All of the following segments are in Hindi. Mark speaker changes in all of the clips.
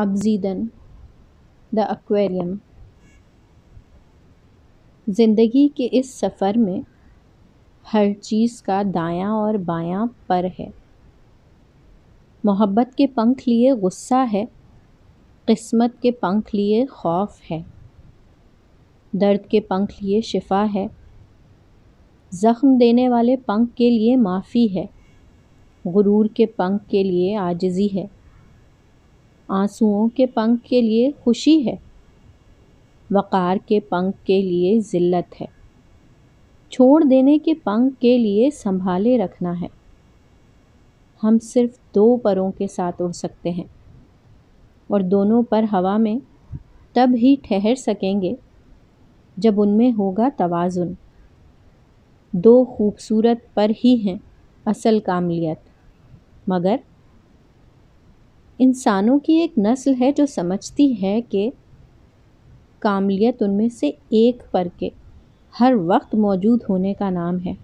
Speaker 1: आबजीदन द एक्वेरियम ज़िंदगी के इस सफ़र में हर चीज़ का दायां और बायां पर है मोहब्बत के पंख लिए गुस्सा है किस्मत के पंख लिए खौफ है दर्द के पंख लिए शिफा है ज़ख्म देने वाले पंख के लिए माफ़ी है गुरूर के पंख के लिए आजजी है आंसुओं के पंख के लिए खुशी है वक़ार के पंख के लिए ज़िल्लत है छोड़ देने के पंख के लिए संभाले रखना है हम सिर्फ दो परों के साथ उड़ सकते हैं और दोनों पर हवा में तब ही ठहर सकेंगे जब उनमें होगा तवाज़ुन दो खूबसूरत पर ही हैं असल कामलियत मगर इंसानों की एक नस्ल है जो समझती है कि कामलियत उनमें से एक पर के हर वक्त मौजूद होने का नाम है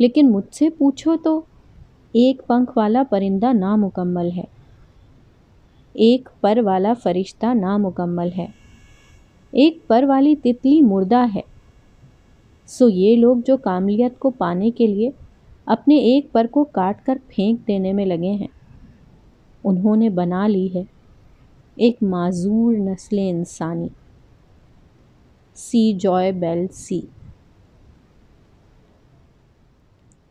Speaker 1: लेकिन मुझसे पूछो तो एक पंख वाला परिंदा नामुकम्मल है एक पर वाला फरिश्ता नामुकम्मल है एक पर वाली तितली मुर्दा है सो ये लोग जो कामलियत को पाने के लिए अपने एक पर को काट कर फेंक देने में लगे हैं उन्होंने बना ली है एक माजूर नस्ल इंसानी सी जॉय बेल सी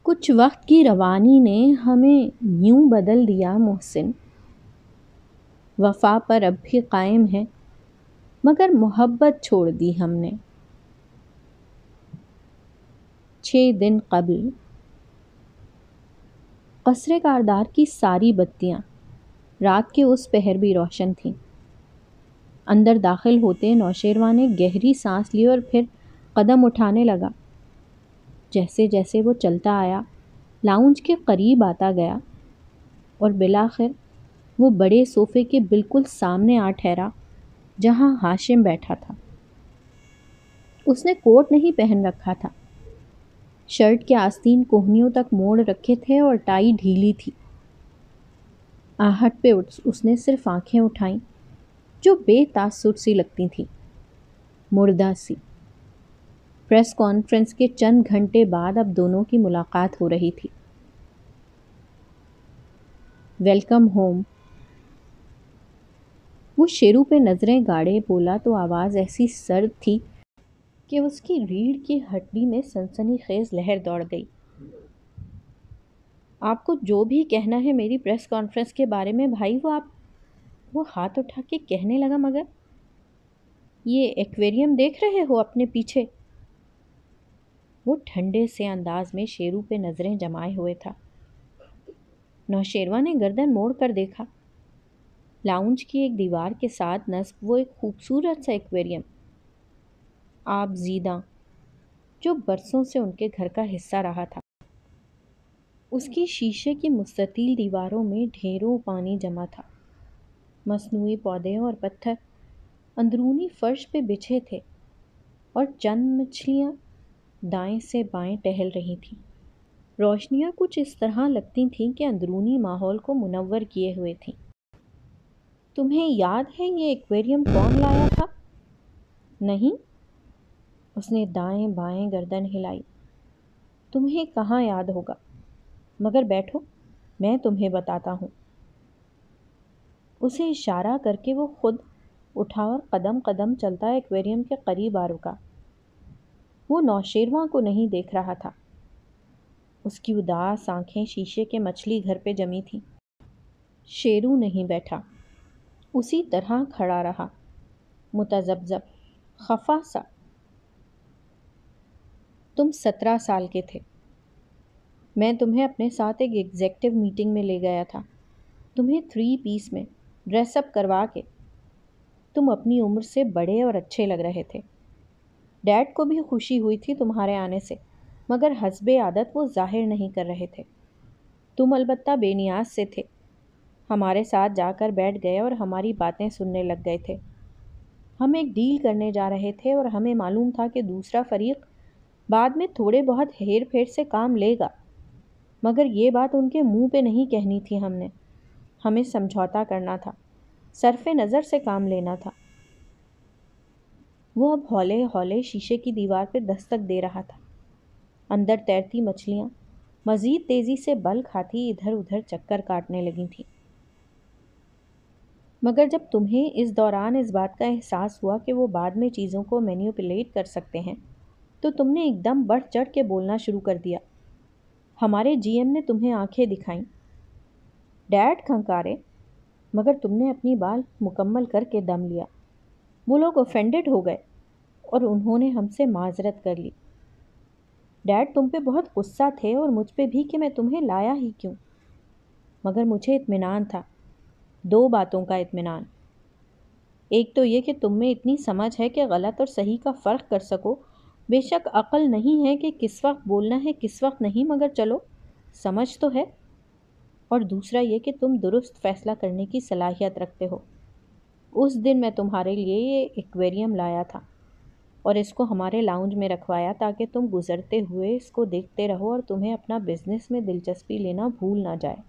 Speaker 1: कुछ वक्त की रवानी ने हमें यूं बदल दिया मोहसिन वफा पर अब भी कायम है मगर मोहब्बत छोड़ दी हमने छः दिन कबल कसरे कारदार की सारी बत्तियाँ रात के उस पहर भी रोशन थी अंदर दाखिल होते नौशेरवा ने गहरी सांस ली और फिर कदम उठाने लगा जैसे जैसे वो चलता आया लाउंज के करीब आता गया और बिलाखिर वो बड़े सोफ़े के बिल्कुल सामने आ ठहरा जहाँ हाशिम बैठा था उसने कोट नहीं पहन रखा था शर्ट के आस्तीन कोहनियों तक मोड़ रखे थे और टाई ढीली थी आहट पे उठ उसने सिर्फ आंखें उठाईं जो बेतासुर सी लगती थीं मुर्दा सी प्रेस कॉन्फ्रेंस के चंद घंटे बाद अब दोनों की मुलाकात हो रही थी वेलकम होम वो शेरू पे नज़रें गाड़े बोला तो आवाज़ ऐसी सर्द थी कि उसकी रीढ़ की हड्डी में सनसनी खेज लहर दौड़ गई आपको जो भी कहना है मेरी प्रेस कॉन्फ्रेंस के बारे में भाई वो आप वो हाथ उठा के कहने लगा मगर ये एक्वेरियम देख रहे हो अपने पीछे वो ठंडे से अंदाज में शेरू पे नज़रें जमाए हुए था नौशेरवा ने गर्दन मोड़ कर देखा लाउंज की एक दीवार के साथ नस्ब वो एक खूबसूरत सा एक्वेरियम आप जीदा जो बरसों से उनके घर का हिस्सा रहा था उसकी शीशे की मुस्तिल दीवारों में ढेरों पानी जमा था मसनू पौधे और पत्थर अंदरूनी फर्श पे बिछे थे और चंद मछलियाँ दाएं से बाएं टहल रही थीं रोशनियाँ कुछ इस तरह लगती थीं कि अंदरूनी माहौल को मुनवर किए हुए थीं तुम्हें याद है ये एक्वेरियम कौन लाया था नहीं उसने दाएं बाएं गर्दन हिलाई तुम्हें कहाँ याद होगा मगर बैठो मैं तुम्हें बताता हूँ उसे इशारा करके वो खुद उठा और कदम कदम चलता एक्वेरियम के करीब आ रुका वो नौशेरवा को नहीं देख रहा था उसकी उदास आंखें शीशे के मछली घर पे जमी थीं शेरू नहीं बैठा उसी तरह खड़ा रहा मुतजबजब खफा सा तुम सत्रह साल के थे मैं तुम्हें अपने साथ एक एग्जेक्टिव मीटिंग में ले गया था तुम्हें थ्री पीस में ड्रेसअप करवा के तुम अपनी उम्र से बड़े और अच्छे लग रहे थे डैड को भी खुशी हुई थी तुम्हारे आने से मगर हसब आदत वो जाहिर नहीं कर रहे थे तुम अलबत्ता बेनियाज से थे हमारे साथ जाकर बैठ गए और हमारी बातें सुनने लग गए थे हम एक डील करने जा रहे थे और हमें मालूम था कि दूसरा फरीक बाद में थोड़े बहुत हेर फेर से काम लेगा मगर ये बात उनके मुंह पे नहीं कहनी थी हमने हमें समझौता करना था सरफ नज़र से काम लेना था वो अब हौले हौले शीशे की दीवार पर दस्तक दे रहा था अंदर तैरती मछलियाँ मज़ीद तेज़ी से बल खाती इधर उधर चक्कर काटने लगी थी मगर जब तुम्हें इस दौरान इस बात का एहसास हुआ कि वो बाद में चीज़ों को मैन्यूपुलेट कर सकते हैं तो तुमने एकदम बढ़ चढ़ के बोलना शुरू कर दिया हमारे जीएम ने तुम्हें आंखें दिखाई डैड खंकारे मगर तुमने अपनी बाल मुकम्मल करके दम लिया वो लोग ऑफेंडेड हो गए और उन्होंने हमसे माजरत कर ली डैड तुम पे बहुत गुस्सा थे और मुझ पे भी कि मैं तुम्हें लाया ही क्यों मगर मुझे इतमान था दो बातों का इतमान एक तो ये कि तुम में इतनी समझ है कि गलत और सही का फ़र्क कर सको बेशक अकल नहीं है कि किस वक्त बोलना है किस वक्त नहीं मगर चलो समझ तो है और दूसरा ये कि तुम दुरुस्त फैसला करने की सलाहियत रखते हो उस दिन मैं तुम्हारे लिए ये एक्वेरियम लाया था और इसको हमारे लाउंज में रखवाया ताकि तुम गुजरते हुए इसको देखते रहो और तुम्हें अपना बिजनेस में दिलचस्पी लेना भूल ना जाए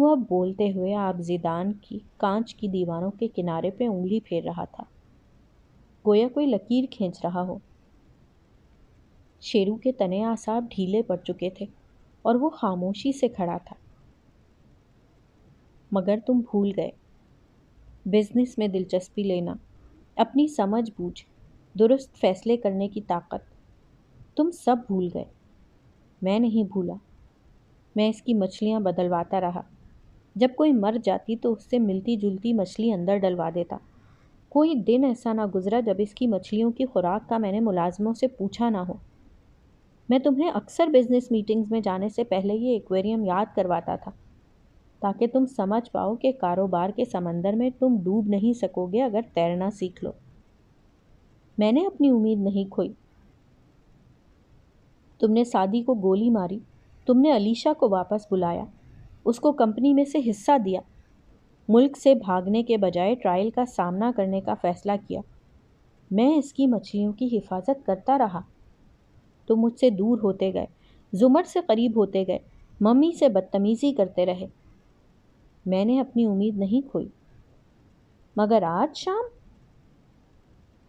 Speaker 1: वह बोलते हुए आपजीदान की कांच की दीवारों के किनारे पे उंगली फेर रहा था गोया कोई लकीर खींच रहा हो शेरू के तने आसाब ढीले पड़ चुके थे और वो खामोशी से खड़ा था मगर तुम भूल गए बिजनेस में दिलचस्पी लेना अपनी समझ बूझ दुरुस्त फैसले करने की ताकत तुम सब भूल गए मैं नहीं भूला मैं इसकी मछलियाँ बदलवाता रहा जब कोई मर जाती तो उससे मिलती जुलती मछली अंदर डलवा देता कोई दिन ऐसा ना गुजरा जब इसकी मछलियों की खुराक का मैंने मुलाजमों से पूछा ना हो मैं तुम्हें अक्सर बिजनेस मीटिंग्स में जाने से पहले ये एक्वेरियम याद करवाता था ताकि तुम समझ पाओ कि कारोबार के समंदर में तुम डूब नहीं सकोगे अगर तैरना सीख लो मैंने अपनी उम्मीद नहीं खोई तुमने सादी को गोली मारी तुमने अलीशा को वापस बुलाया उसको कंपनी में से हिस्सा दिया मुल्क से भागने के बजाय ट्रायल का सामना करने का फ़ैसला किया मैं इसकी मछलियों की हिफाजत करता रहा तो मुझसे दूर होते गए जुमर से करीब होते गए मम्मी से बदतमीज़ी करते रहे मैंने अपनी उम्मीद नहीं खोई मगर आज शाम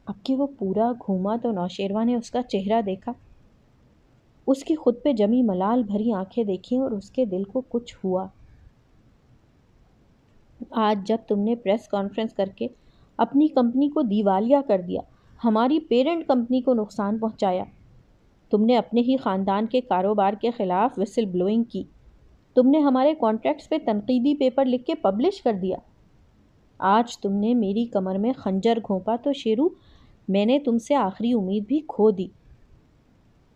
Speaker 1: अब कि वो पूरा घूमा तो नौशेरवा ने उसका चेहरा देखा उसकी खुद पे जमी मलाल भरी आंखें देखी और उसके दिल को कुछ हुआ आज जब तुमने प्रेस कॉन्फ्रेंस करके अपनी कंपनी को दिवालिया कर दिया हमारी पेरेंट कंपनी को नुकसान पहुंचाया तुमने अपने ही ख़ानदान के कारोबार के ख़िलाफ़ विसल ब्लोइंग की तुमने हमारे कॉन्ट्रैक्ट्स पे तनकीदी पेपर लिख के पब्लिश कर दिया आज तुमने मेरी कमर में खंजर घोंपा तो शेरू मैंने तुमसे आखिरी उम्मीद भी खो दी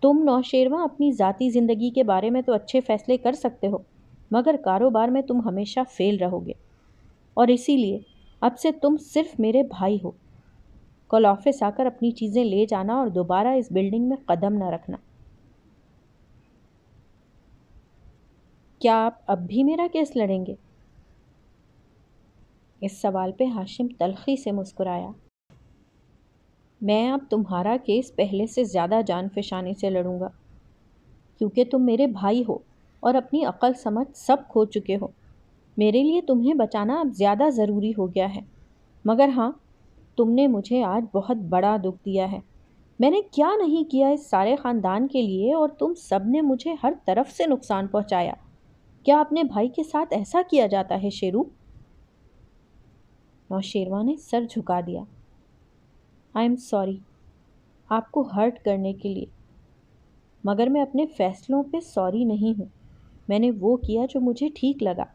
Speaker 1: तुम नौशेरवा अपनी ज़ाती ज़िंदगी के बारे में तो अच्छे फ़ैसले कर सकते हो मगर कारोबार में तुम हमेशा फ़ेल रहोगे और इसीलिए अब से तुम सिर्फ मेरे भाई हो कल ऑफिस आकर अपनी चीज़ें ले जाना और दोबारा इस बिल्डिंग में कदम न रखना क्या आप अब भी मेरा केस लड़ेंगे इस सवाल पे हाशिम तलखी से मुस्कुराया मैं अब तुम्हारा केस पहले से ज़्यादा जान फिशाने से लड़ूंगा क्योंकि तुम मेरे भाई हो और अपनी अकल समझ सब खो चुके हो मेरे लिए तुम्हें बचाना अब ज़्यादा ज़रूरी हो गया है मगर हाँ तुमने मुझे आज बहुत बड़ा दुख दिया है मैंने क्या नहीं किया इस सारे ख़ानदान के लिए और तुम सब ने मुझे हर तरफ से नुकसान पहुँचाया क्या अपने भाई के साथ ऐसा किया जाता है शेरू शेरवा ने सर झुका दिया आई एम सॉरी आपको हर्ट करने के लिए मगर मैं अपने फ़ैसलों पे सॉरी नहीं हूँ मैंने वो किया जो मुझे ठीक लगा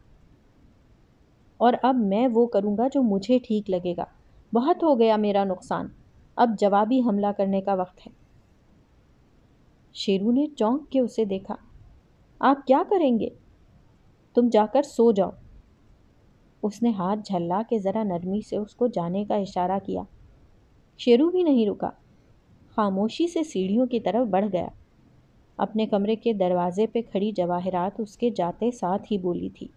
Speaker 1: और अब मैं वो करूँगा जो मुझे ठीक लगेगा बहुत हो गया मेरा नुकसान अब जवाबी हमला करने का वक्त है शेरू ने चौंक के उसे देखा आप क्या करेंगे तुम जाकर सो जाओ उसने हाथ झल्ला के ज़रा नरमी से उसको जाने का इशारा किया शेरू भी नहीं रुका खामोशी से सीढ़ियों की तरफ बढ़ गया अपने कमरे के दरवाजे पे खड़ी जवाहरात उसके जाते साथ ही बोली थी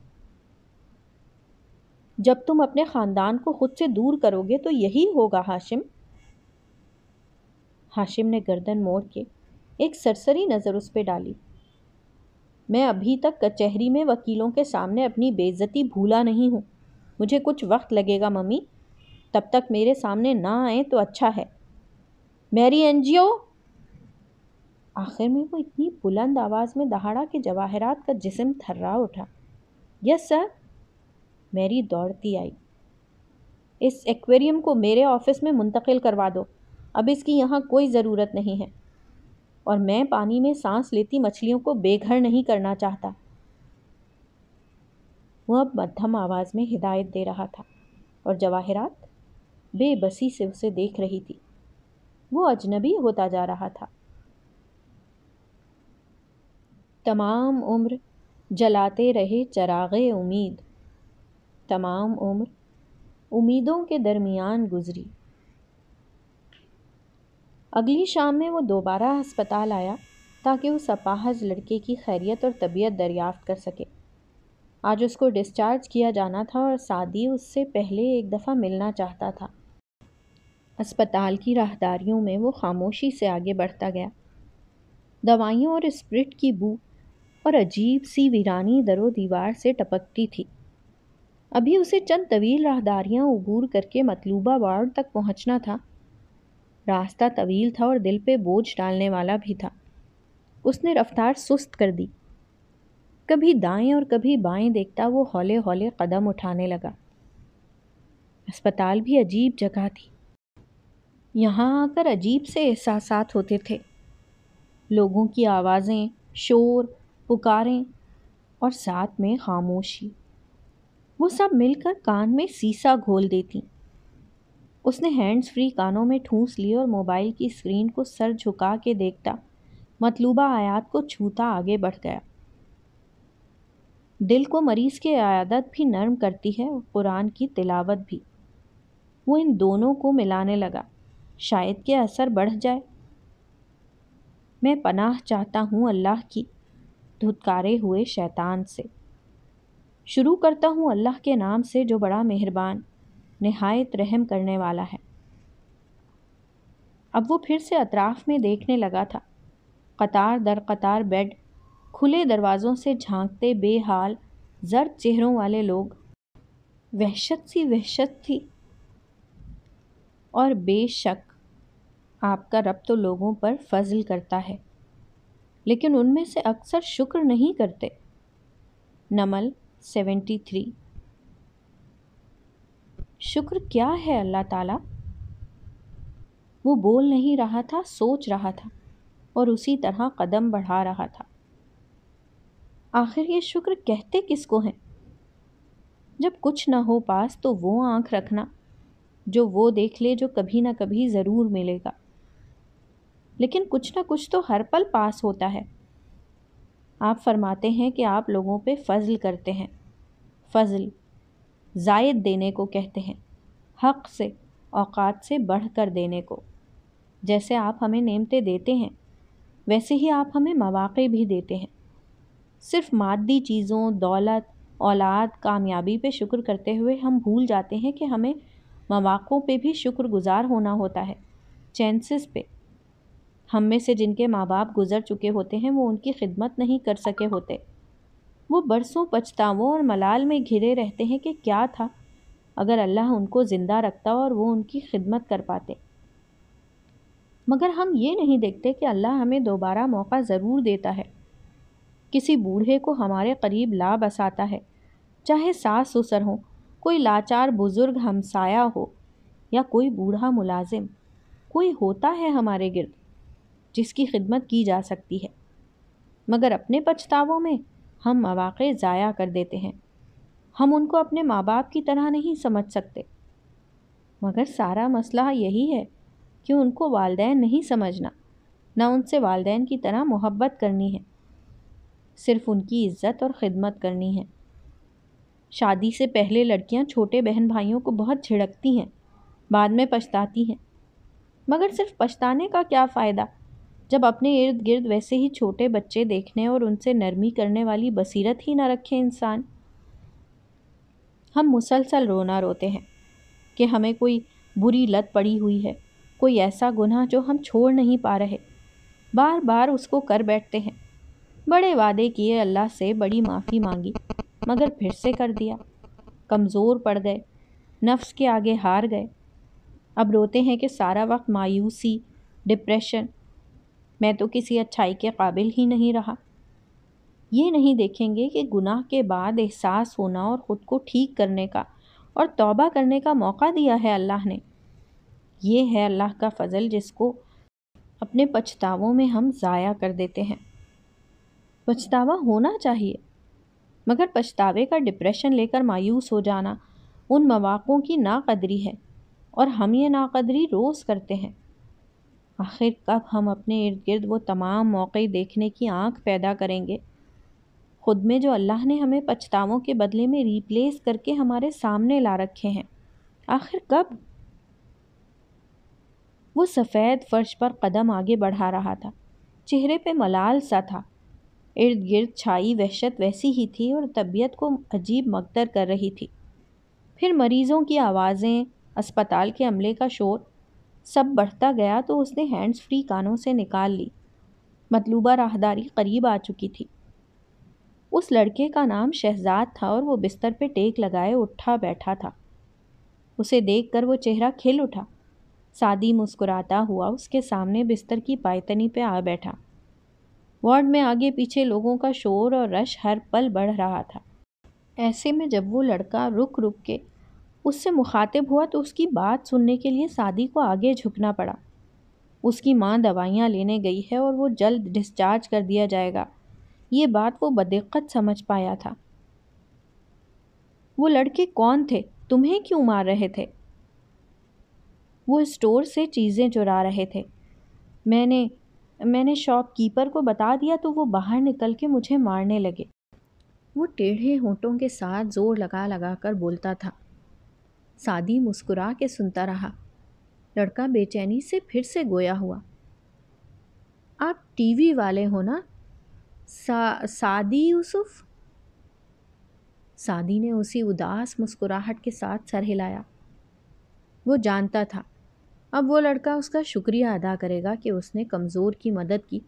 Speaker 1: जब तुम अपने ख़ानदान को खुद से दूर करोगे तो यही होगा हाशिम हाशिम ने गर्दन मोड़ के एक सरसरी नज़र उस पर डाली मैं अभी तक कचहरी में वकीलों के सामने अपनी बेइज्जती भूला नहीं हूँ मुझे कुछ वक्त लगेगा मम्मी तब तक मेरे सामने ना आए तो अच्छा है मेरी एनजीओ आखिर में वो इतनी बुलंद आवाज़ में दहाड़ा के जवाहरात का जिसम थर्रा उठा यस सर मैरी दौड़ती आई इस एक्वेरियम को मेरे ऑफिस में मुंतकिल करवा दो अब इसकी यहाँ कोई ज़रूरत नहीं है और मैं पानी में सांस लेती मछलियों को बेघर नहीं करना चाहता वह अब मध्यम आवाज़ में हिदायत दे रहा था और जवाहरात बेबसी से उसे देख रही थी वो अजनबी होता जा रहा था तमाम उम्र जलाते रहे चरागे उम्मीद तमाम उम्र उम्मीदों के दरमियान गुजरी अगली शाम में वो दोबारा अस्पताल आया ताकि उस अपाहज लड़के की खैरियत और तबीयत दरियाफ्त कर सके आज उसको डिस्चार्ज किया जाना था और सादी उससे पहले एक दफ़ा मिलना चाहता था अस्पताल की राहदारियों में वो खामोशी से आगे बढ़ता गया दवाइयों और स्प्रिट की बू और अजीब सी वीरानी दरो दीवार से टपकती थी अभी उसे चंद तवील राहदारियाँ उबूर करके मतलूबा वार्ड तक पहुँचना था रास्ता तवील था और दिल पे बोझ डालने वाला भी था उसने रफ्तार सुस्त कर दी कभी दाएं और कभी बाएं देखता वो हौले हौले कदम उठाने लगा अस्पताल भी अजीब जगह थी यहाँ आकर अजीब से एहसास होते थे लोगों की आवाज़ें शोर पुकारें और साथ में खामोशी वो सब मिलकर कान में सीसा घोल देती उसने हैंड्स फ्री कानों में ठूंस लिए और मोबाइल की स्क्रीन को सर झुका के देखता मतलूबा आयात को छूता आगे बढ़ गया दिल को मरीज़ के आयादत भी नर्म करती है और कुरान की तिलावत भी वो इन दोनों को मिलाने लगा शायद के असर बढ़ जाए मैं पनाह चाहता हूँ अल्लाह की धुतकारे हुए शैतान से शुरू करता हूँ अल्लाह के नाम से जो बड़ा मेहरबान नहायत रहम करने वाला है अब वो फिर से अतराफ़ में देखने लगा था कतार दर कतार बेड खुले दरवाज़ों से झांकते बेहाल जर्द चेहरों वाले लोग वहशत सी वहशत थी और बेशक आपका रब तो लोगों पर फजल करता है लेकिन उनमें से अक्सर शुक्र नहीं करते नमल सेवेंटी थ्री शुक्र क्या है अल्लाह ताला वो बोल नहीं रहा था सोच रहा था और उसी तरह कदम बढ़ा रहा था आखिर ये शुक्र कहते किसको हैं जब कुछ ना हो पास तो वो आंख रखना जो वो देख ले जो कभी ना कभी ज़रूर मिलेगा लेकिन कुछ ना कुछ तो हर पल पास होता है आप फरमाते हैं कि आप लोगों पे फ़ज़ल करते हैं फ़ज़ल जायद देने को कहते हैं हक़ से औकात से बढ़ कर देने को जैसे आप हमें नेमते देते हैं वैसे ही आप हमें मौाक़े भी देते हैं सिर्फ़ मादी चीज़ों दौलत औलाद कामयाबी पे शुक्र करते हुए हम भूल जाते हैं कि हमें मौाक़ों पे भी शुक्रगुज़ार होना होता है चांसेस पे हम में से जिनके माँ बाप गुजर चुके होते हैं वो उनकी खिदमत नहीं कर सके होते वो बरसों पछतावों और मलाल में घिरे रहते हैं कि क्या था अगर अल्लाह उनको ज़िंदा रखता और वो उनकी खिदमत कर पाते मगर हम ये नहीं देखते कि अल्लाह हमें दोबारा मौका ज़रूर देता है किसी बूढ़े को हमारे करीब ला बसाता है चाहे सास ससुर हो कोई लाचार बुज़ुर्ग हमसाया हो या कोई बूढ़ा मुलाजिम कोई होता है हमारे गिरद जिसकी खिदमत की जा सकती है मगर अपने पछतावों में हम मौाक़े ज़ाया कर देते हैं हम उनको अपने माँ बाप की तरह नहीं समझ सकते मगर सारा मसला यही है कि उनको वालदे नहीं समझना ना उनसे वालदे की तरह मोहब्बत करनी है सिर्फ उनकी इज़्ज़त और ख़िदमत करनी है शादी से पहले लड़कियां छोटे बहन भाइयों को बहुत झिड़कती हैं बाद में पछताती हैं मगर सिर्फ पछताने का क्या फ़ायदा जब अपने इर्द गिर्द वैसे ही छोटे बच्चे देखने और उनसे नरमी करने वाली बसीरत ही ना रखे इंसान हम मुसलसल रोना रोते हैं कि हमें कोई बुरी लत पड़ी हुई है कोई ऐसा गुनाह जो हम छोड़ नहीं पा रहे बार बार उसको कर बैठते हैं बड़े वादे किए अल्लाह से बड़ी माफ़ी मांगी मगर फिर से कर दिया कमज़ोर पड़ गए नफ्स के आगे हार गए अब रोते हैं कि सारा वक्त मायूसी डिप्रेशन मैं तो किसी अच्छाई के काबिल ही नहीं रहा ये नहीं देखेंगे कि गुनाह के बाद एहसास होना और ख़ुद को ठीक करने का और तौबा करने का मौका दिया है अल्लाह ने यह है अल्लाह का फ़ज़ल जिसको अपने पछतावों में हम ज़ाया कर देते हैं पछतावा होना चाहिए मगर पछतावे का डिप्रेशन लेकर मायूस हो जाना उन मवाक़ों की नाकदरी है और हम ये नाकदरी रोज़ करते हैं आखिर कब हम अपने इर्द गिर्द वो तमाम मौक़े देखने की आंख पैदा करेंगे ख़ुद में जो अल्लाह ने हमें पछतावों के बदले में रिप्लेस करके हमारे सामने ला रखे हैं आखिर कब वो सफ़ेद फर्श पर कदम आगे बढ़ा रहा था चेहरे पे मलाल सा था इर्द गिर्द छाई वहशत वैसी ही थी और तबीयत को अजीब मकदर कर रही थी फिर मरीज़ों की आवाज़ें अस्पताल के अमले का शोर सब बढ़ता गया तो उसने हैंड्स फ्री कानों से निकाल ली मतलूबा राहदारी करीब आ चुकी थी उस लड़के का नाम शहजाद था और वो बिस्तर पे टेक लगाए उठा बैठा था उसे देखकर वो चेहरा खिल उठा सादी मुस्कुराता हुआ उसके सामने बिस्तर की पायतनी पे आ बैठा वार्ड में आगे पीछे लोगों का शोर और रश हर पल बढ़ रहा था ऐसे में जब वो लड़का रुक रुक के उससे मुखातिब हुआ तो उसकी बात सुनने के लिए सादी को आगे झुकना पड़ा उसकी माँ दवाइयाँ लेने गई है और वो जल्द डिस्चार्ज कर दिया जाएगा ये बात वो बदक़त समझ पाया था वो लड़के कौन थे तुम्हें क्यों मार रहे थे वो स्टोर से चीज़ें चुरा रहे थे मैंने मैंने शॉपकीपर को बता दिया तो वो बाहर निकल के मुझे मारने लगे वो टेढ़े होंठों के साथ ज़ोर लगा लगा कर बोलता था सादी मुस्कुरा के सुनता रहा लड़का बेचैनी से फिर से गोया हुआ आप टीवी वाले हो ना सा, सादी यूसुफ सादी ने उसी उदास मुस्कुराहट के साथ सर हिलाया वो जानता था अब वो लड़का उसका शुक्रिया अदा करेगा कि उसने कमज़ोर की मदद की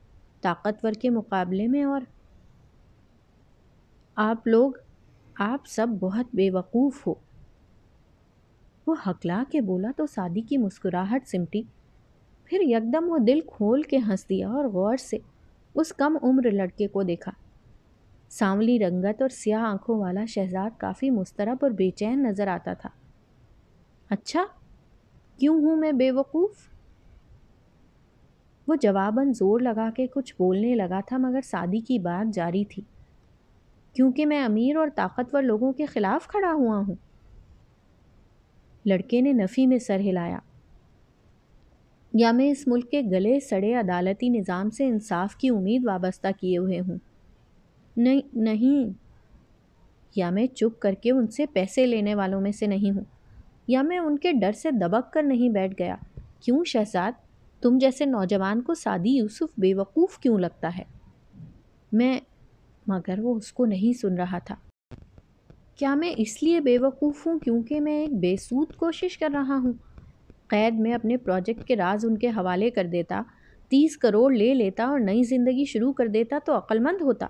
Speaker 1: ताकतवर के मुकाबले में और आप लोग आप सब बहुत बेवकूफ़ हो वो हकला के बोला तो सादी की मुस्कुराहट सिमटी फिर यकदम वो दिल खोल के हंस दिया और गौर से उस कम उम्र लड़के को देखा सांवली रंगत और स्याह आंखों वाला शहजाद काफ़ी मुस्तरब और बेचैन नज़र आता था अच्छा क्यों हूँ मैं बेवकूफ़ वो जवाबन जोर लगा के कुछ बोलने लगा था मगर शादी की बात जारी थी क्योंकि मैं अमीर और ताकतवर लोगों के ख़िलाफ़ खड़ा हुआ हूँ लड़के ने नफ़ी में सर हिलाया या मैं इस मुल्क के गले सड़े अदालती निज़ाम से इंसाफ की उम्मीद वाबस्ता किए हुए हूँ नहीं नहीं या मैं चुप करके उनसे पैसे लेने वालों में से नहीं हूँ या मैं उनके डर से दबक कर नहीं बैठ गया क्यों शहजाद तुम जैसे नौजवान को सादी यूसुफ बेवकूफ़ क्यों लगता है मैं मगर वो उसको नहीं सुन रहा था क्या मैं इसलिए बेवकूफ़ हूँ क्योंकि मैं एक बेसूद कोशिश कर रहा हूँ क़ैद में अपने प्रोजेक्ट के राज उनके हवाले कर देता तीस करोड़ ले लेता और नई ज़िंदगी शुरू कर देता तो अक्लमंद होता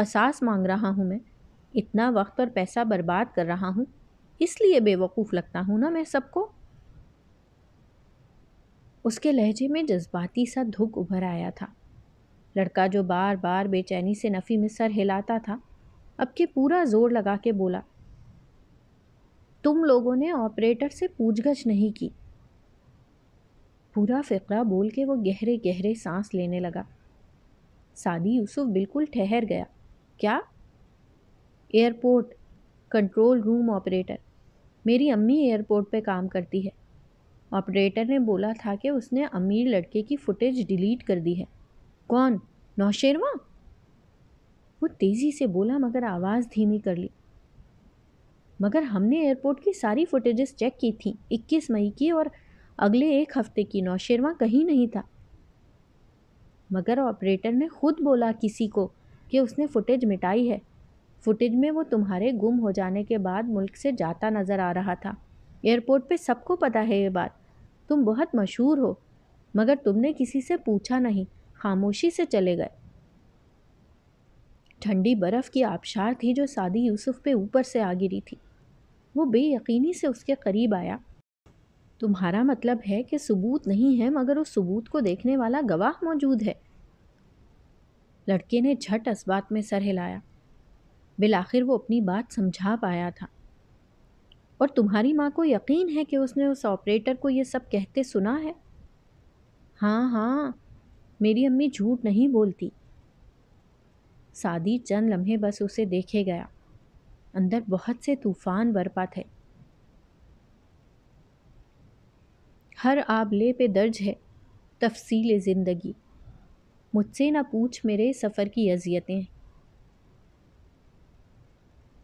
Speaker 1: कसास मांग रहा हूँ मैं इतना वक्त और पैसा बर्बाद कर रहा हूँ इसलिए बेवकूफ़ लगता हूँ ना मैं सबको उसके लहजे में जज्बाती सा धुक उभर आया था लड़का जो बार बार बेचैनी से नफ़ी में सर हिलाता था अब के पूरा जोर लगा के बोला तुम लोगों ने ऑपरेटर से पूछगछ नहीं की पूरा फ़िक्रा बोल के वो गहरे गहरे सांस लेने लगा सादी यूसुफ बिल्कुल ठहर गया क्या एयरपोर्ट कंट्रोल रूम ऑपरेटर मेरी अम्मी एयरपोर्ट पे काम करती है ऑपरेटर ने बोला था कि उसने अमीर लड़के की फुटेज डिलीट कर दी है कौन नौशेरवा वो तेज़ी से बोला मगर आवाज़ धीमी कर ली मगर हमने एयरपोर्ट की सारी फुटेजेस चेक की थी 21 मई की और अगले एक हफ्ते की नौशेरवा कहीं नहीं था मगर ऑपरेटर ने खुद बोला किसी को कि उसने फुटेज मिटाई है फुटेज में वो तुम्हारे गुम हो जाने के बाद मुल्क से जाता नज़र आ रहा था एयरपोर्ट पे सबको पता है ये बात तुम बहुत मशहूर हो मगर तुमने किसी से पूछा नहीं खामोशी से चले गए ठंडी बर्फ़ की आबशार थी जो सादी यूसुफ पे ऊपर से आ गिरी थी वो बेयकीनी से उसके करीब आया तुम्हारा मतलब है कि सबूत नहीं है मगर उस सबूत को देखने वाला गवाह मौजूद है लड़के ने झट असबात में सर हिलाया बिल आखिर वो अपनी बात समझा पाया था और तुम्हारी माँ को यकीन है कि उसने उस ऑपरेटर को ये सब कहते सुना है हाँ हाँ मेरी अम्मी झूठ नहीं बोलती सादी चंद लम्हे बस उसे देखे गया अंदर बहुत से तूफान बरपा थे हर आबले पे दर्ज है तफसील ज़िंदगी मुझसे ना पूछ मेरे सफ़र की अजियतें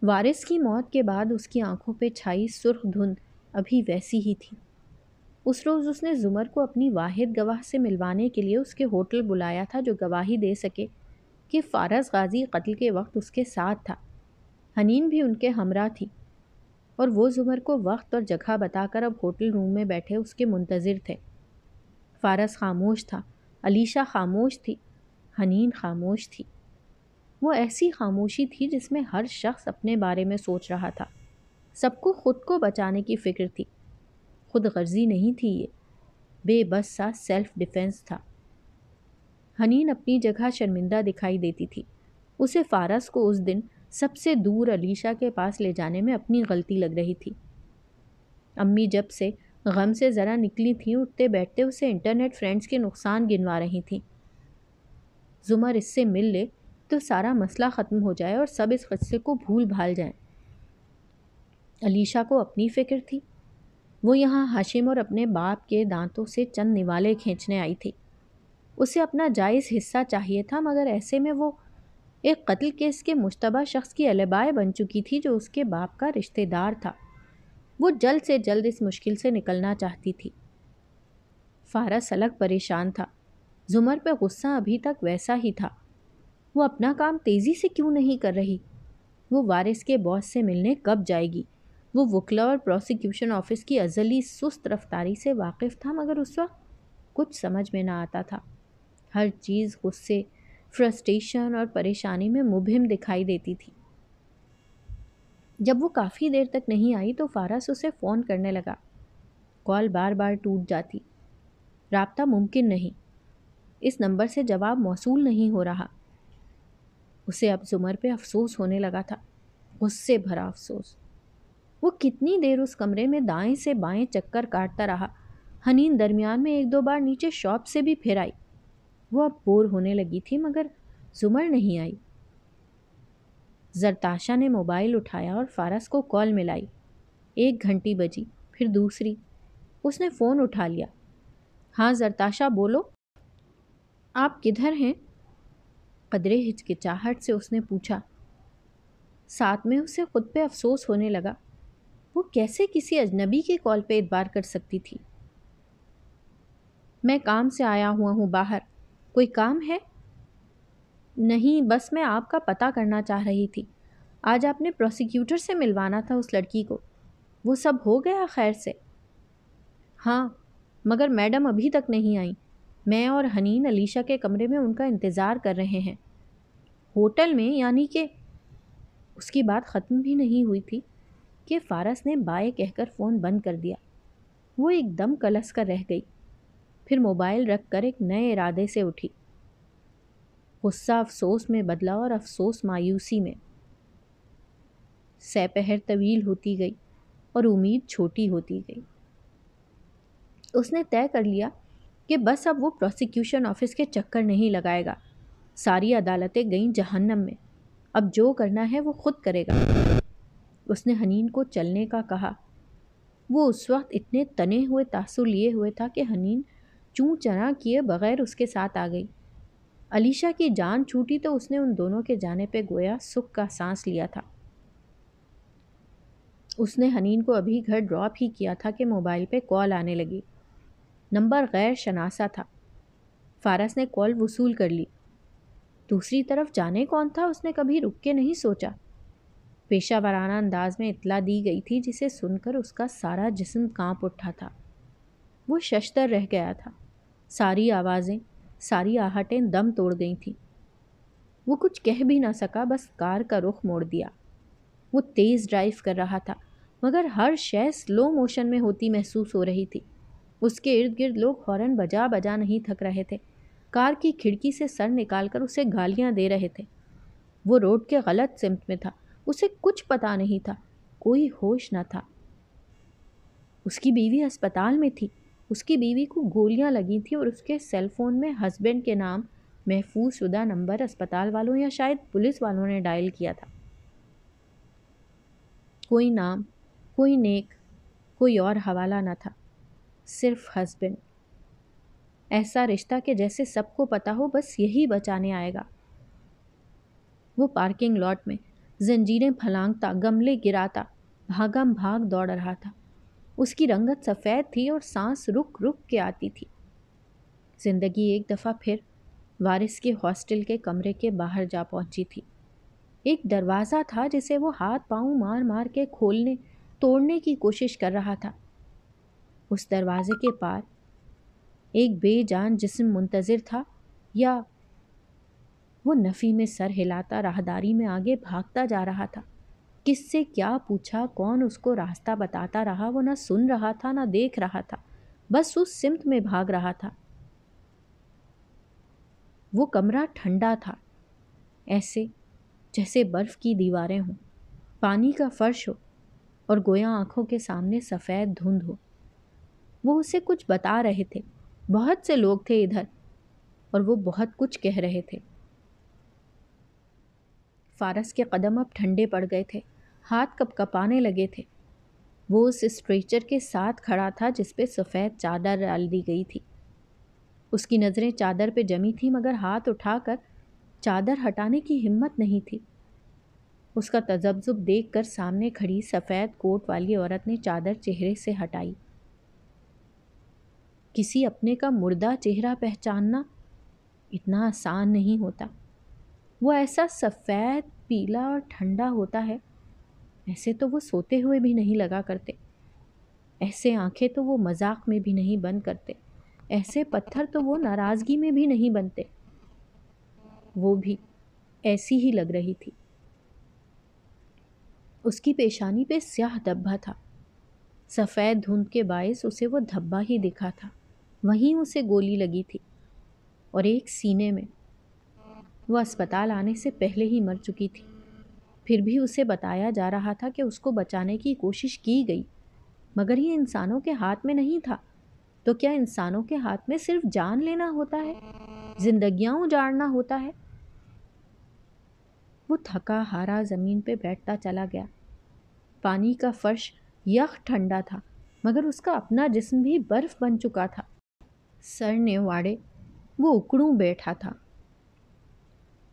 Speaker 1: वारिस की मौत के बाद उसकी आंखों पे छाई सुर्ख धुंध अभी वैसी ही थी उस रोज़ उसने जुमर को अपनी वाहिद गवाह से मिलवाने के लिए उसके होटल बुलाया था जो गवाही दे सके कि फ़ारस गाजी कत्ल के वक्त उसके साथ था हनीन भी उनके हमरा थी और वो जुमर को वक्त और जगह बताकर अब होटल रूम में बैठे उसके मुंतज़र थे फ़ारस खामोश था अलीशा खामोश थी हनीन खामोश थी वो ऐसी खामोशी थी जिसमें हर शख्स अपने बारे में सोच रहा था सबको ख़ुद को बचाने की फ़िक्र थी खुद गर्जी नहीं थी ये बेबस सा सेल्फ़ डिफेंस था हनीन अपनी जगह शर्मिंदा दिखाई देती थी उसे फारस को उस दिन सबसे दूर अलीशा के पास ले जाने में अपनी गलती लग रही थी अम्मी जब से गम से ज़रा निकली थी उठते बैठते उसे इंटरनेट फ्रेंड्स के नुकसान गिनवा रही थी जुमर इससे मिल ले तो सारा मसला ख़त्म हो जाए और सब इस खदसे को भूल भाल जाए अलीशा को अपनी फ़िक्र थी वो यहाँ हाशिम और अपने बाप के दांतों से चंद निवाले खींचने आई थी उसे अपना जायज़ हिस्सा चाहिए था मगर ऐसे में वो एक कत्ल केस के मुशतबा शख्स की अलबाय बन चुकी थी जो उसके बाप का रिश्तेदार था वो जल्द से जल्द इस मुश्किल से निकलना चाहती थी फारस अलग परेशान था जुमर पर गुस्सा अभी तक वैसा ही था वो अपना काम तेज़ी से क्यों नहीं कर रही वो वारिस के बॉस से मिलने कब जाएगी वो वकला और प्रोसिक्यूशन ऑफिस की अजली सुस्त रफ्तारी से वाकिफ़ था मगर उस वक्त कुछ समझ में ना आता था हर चीज़ गुस्से फ्रस्ट्रेशन और परेशानी में मुबहिम दिखाई देती थी जब वो काफ़ी देर तक नहीं आई तो फारस उसे फ़ोन करने लगा कॉल बार बार टूट जाती रबता मुमकिन नहीं इस नंबर से जवाब मौसू नहीं हो रहा उसे अब जुमर पे अफसोस होने लगा था गुस्से भरा अफसोस वो कितनी देर उस कमरे में दाएं से बाएं चक्कर काटता रहा हनीन दरमियान में एक दो बार नीचे शॉप से भी फिर आई वो अब बोर होने लगी थी मगर जुमर नहीं आई जरताशा ने मोबाइल उठाया और फारस को कॉल मिलाई एक घंटी बजी फिर दूसरी उसने फ़ोन उठा लिया हाँ जरताशा बोलो आप किधर हैं कदरे हिचकिचाहट से उसने पूछा साथ में उसे ख़ुद पे अफसोस होने लगा वो कैसे किसी अजनबी के कॉल पे इतबार कर सकती थी मैं काम से आया हुआ हूँ बाहर कोई काम है नहीं बस मैं आपका पता करना चाह रही थी आज आपने प्रोसिक्यूटर से मिलवाना था उस लड़की को वो सब हो गया खैर से हाँ मगर मैडम अभी तक नहीं आई मैं और हनीन अलीशा के कमरे में उनका इंतज़ार कर रहे हैं होटल में यानी कि उसकी बात ख़त्म भी नहीं हुई थी कि फारस ने बाय कहकर फ़ोन बंद कर दिया वो एकदम कलस कर रह गई फिर मोबाइल रख कर एक नए इरादे से उठी गुस्सा अफसोस में बदला और अफसोस मायूसी में सैपहर तवील होती गई और उम्मीद छोटी होती गई उसने तय कर लिया कि बस अब वो प्रोसिक्यूशन ऑफिस के चक्कर नहीं लगाएगा सारी अदालतें गईं जहन्नम में अब जो करना है वो खुद करेगा उसने हनीन को चलने का कहा वो उस वक्त इतने तने हुए तासुर लिए हुए था कि हनीन चूँ चरा किए बगैर उसके साथ आ गई अलीशा की जान छूटी तो उसने उन दोनों के जाने पे गोया सुख का सांस लिया था उसने हनीन को अभी घर ड्रॉप ही किया था कि मोबाइल पे कॉल आने लगी नंबर गैर शनासा था फारस ने कॉल वसूल कर ली दूसरी तरफ जाने कौन था उसने कभी रुक के नहीं सोचा पेशा वाराना अंदाज में इतला दी गई थी जिसे सुनकर उसका सारा जिसम कांप उठा था वो शशतर रह गया था सारी आवाज़ें सारी आहटें दम तोड़ गई थीं वो कुछ कह भी ना सका बस कार का रुख मोड़ दिया वो तेज़ ड्राइव कर रहा था मगर हर शय स्लो मोशन में होती महसूस हो रही थी उसके इर्द गिर्द लोग हॉर्न बजा बजा नहीं थक रहे थे कार की खिड़की से सर निकाल कर उसे गालियाँ दे रहे थे वो रोड के गलत सिमत में था उसे कुछ पता नहीं था कोई होश न था उसकी बीवी अस्पताल में थी उसकी बीवी को गोलियां लगी थी और उसके सेल फ़ोन में हस्बैंड के नाम महफूज शुदा नंबर अस्पताल वालों या शायद पुलिस वालों ने डायल किया था कोई नाम कोई नेक कोई और हवाला न था सिर्फ हस्बैंड ऐसा रिश्ता कि जैसे सबको पता हो बस यही बचाने आएगा वो पार्किंग लॉट में जंजीरें फलांगता गमले गिराता भागम भाग दौड़ रहा था उसकी रंगत सफ़ेद थी और सांस रुक रुक के आती थी ज़िंदगी एक दफ़ा फिर वारिस के हॉस्टल के कमरे के बाहर जा पहुंची थी एक दरवाज़ा था जिसे वो हाथ पाँव मार मार के खोलने तोड़ने की कोशिश कर रहा था उस दरवाजे के पार एक बेजान जिस्म मुंतज़र था या वो नफ़ी में सर हिलाता राहदारी में आगे भागता जा रहा था किससे क्या पूछा कौन उसको रास्ता बताता रहा वो ना सुन रहा था ना देख रहा था बस उस सिमत में भाग रहा था वो कमरा ठंडा था ऐसे जैसे बर्फ़ की दीवारें हों पानी का फर्श हो और गोया आँखों के सामने सफ़ेद धुंध हो वो उसे कुछ बता रहे थे बहुत से लोग थे इधर और वो बहुत कुछ कह रहे थे फारस के कदम अब ठंडे पड़ गए थे हाथ कपकपाने लगे थे वो उस स्ट्रेचर के साथ खड़ा था जिस पे सफ़ेद चादर डाल दी गई थी उसकी नज़रें चादर पे जमी थी मगर हाथ उठाकर चादर हटाने की हिम्मत नहीं थी उसका तजब्जुब देखकर सामने खड़ी सफ़ेद कोट वाली औरत ने चादर चेहरे से हटाई किसी अपने का मुर्दा चेहरा पहचानना इतना आसान नहीं होता वो ऐसा सफ़ेद पीला और ठंडा होता है ऐसे तो वो सोते हुए भी नहीं लगा करते ऐसे आंखें तो वो मजाक में भी नहीं बंद करते ऐसे पत्थर तो वो नाराज़गी में भी नहीं बनते वो भी ऐसी ही लग रही थी उसकी पेशानी पे स्याह धब्बा था सफ़ेद धुंध के बायस उसे वो धब्बा ही दिखा था वहीं उसे गोली लगी थी और एक सीने में वो अस्पताल आने से पहले ही मर चुकी थी फिर भी उसे बताया जा रहा था कि उसको बचाने की कोशिश की गई मगर ये इंसानों के हाथ में नहीं था तो क्या इंसानों के हाथ में सिर्फ जान लेना होता है जिंदगियाँ उजाड़ना होता है वो थका हारा ज़मीन पे बैठता चला गया पानी का फर्श यख ठंडा था मगर उसका अपना जिस्म भी बर्फ़ बन चुका था सर ने वाड़े वो उकड़ू बैठा था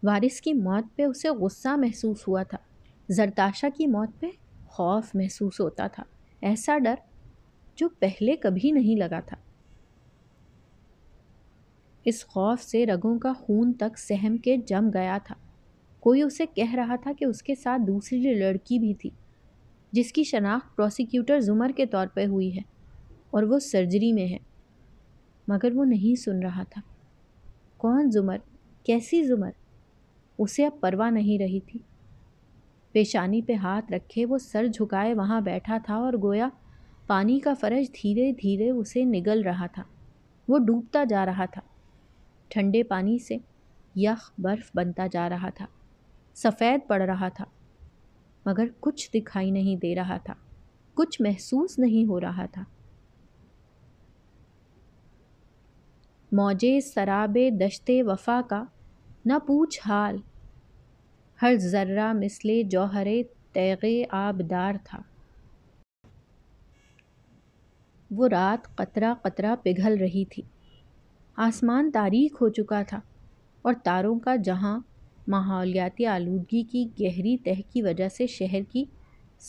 Speaker 1: वारिस की मौत पे उसे गुस्सा महसूस हुआ था जरताशा की मौत पे खौफ महसूस होता था ऐसा डर जो पहले कभी नहीं लगा था इस खौफ से रगों का खून तक सहम के जम गया था कोई उसे कह रहा था कि उसके साथ दूसरी लड़की भी थी जिसकी शनाख्त प्रोसिक्यूटर जुमर के तौर पर हुई है और वो सर्जरी में है मगर वो नहीं सुन रहा था कौन जुमर कैसी जुमर उसे अब परवाह नहीं रही थी पेशानी पे हाथ रखे वो सर झुकाए वहाँ बैठा था और गोया पानी का फर्श धीरे धीरे उसे निगल रहा था वो डूबता जा रहा था ठंडे पानी से यख बर्फ़ बनता जा रहा था सफ़ेद पड़ रहा था मगर कुछ दिखाई नहीं दे रहा था कुछ महसूस नहीं हो रहा था मौजे सराबे दश्ते वफा का ना पूछ हाल हर ज़र्रा मिसले जौहरे तैगे आबदार था वो रात कतरा कतरा पिघल रही थी आसमान तारीख हो चुका था और तारों का जहां माहौलियाती आलूगी की गहरी तह की वजह से शहर की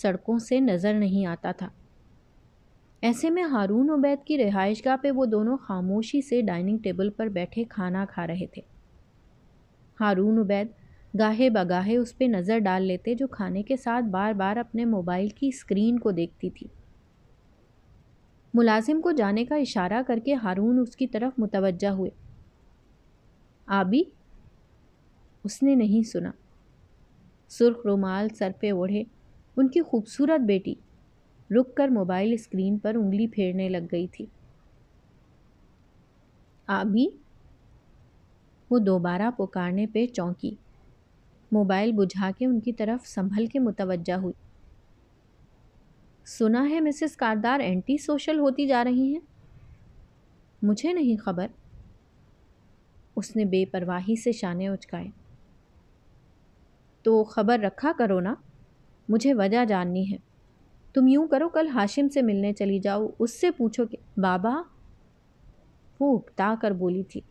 Speaker 1: सड़कों से नज़र नहीं आता था ऐसे में हारून उबैद की रिहाइश गाह पे वो दोनों खामोशी से डाइनिंग टेबल पर बैठे खाना खा रहे थे हारून उबैद गाहे बगाहे उस पर नज़र डाल लेते जो खाने के साथ बार बार अपने मोबाइल की स्क्रीन को देखती थी मुलाजिम को जाने का इशारा करके हारून उसकी तरफ मुतवजा हुए आबी उसने नहीं सुना सुर्ख रुमाल सर पे ओढ़े उनकी खूबसूरत बेटी रुक कर मोबाइल स्क्रीन पर उंगली फेरने लग गई थी आबी वो दोबारा पुकारने पे चौंकी मोबाइल बुझा के उनकी तरफ संभल के मुतवजा हुई सुना है मिसेस कारदार एंटी सोशल होती जा रही हैं मुझे नहीं खबर उसने बेपरवाही से शाने उचकाए तो खबर रखा करो ना मुझे वजह जाननी है तुम यूं करो कल हाशिम से मिलने चली जाओ उससे पूछो कि बाबा वो उगता कर बोली थी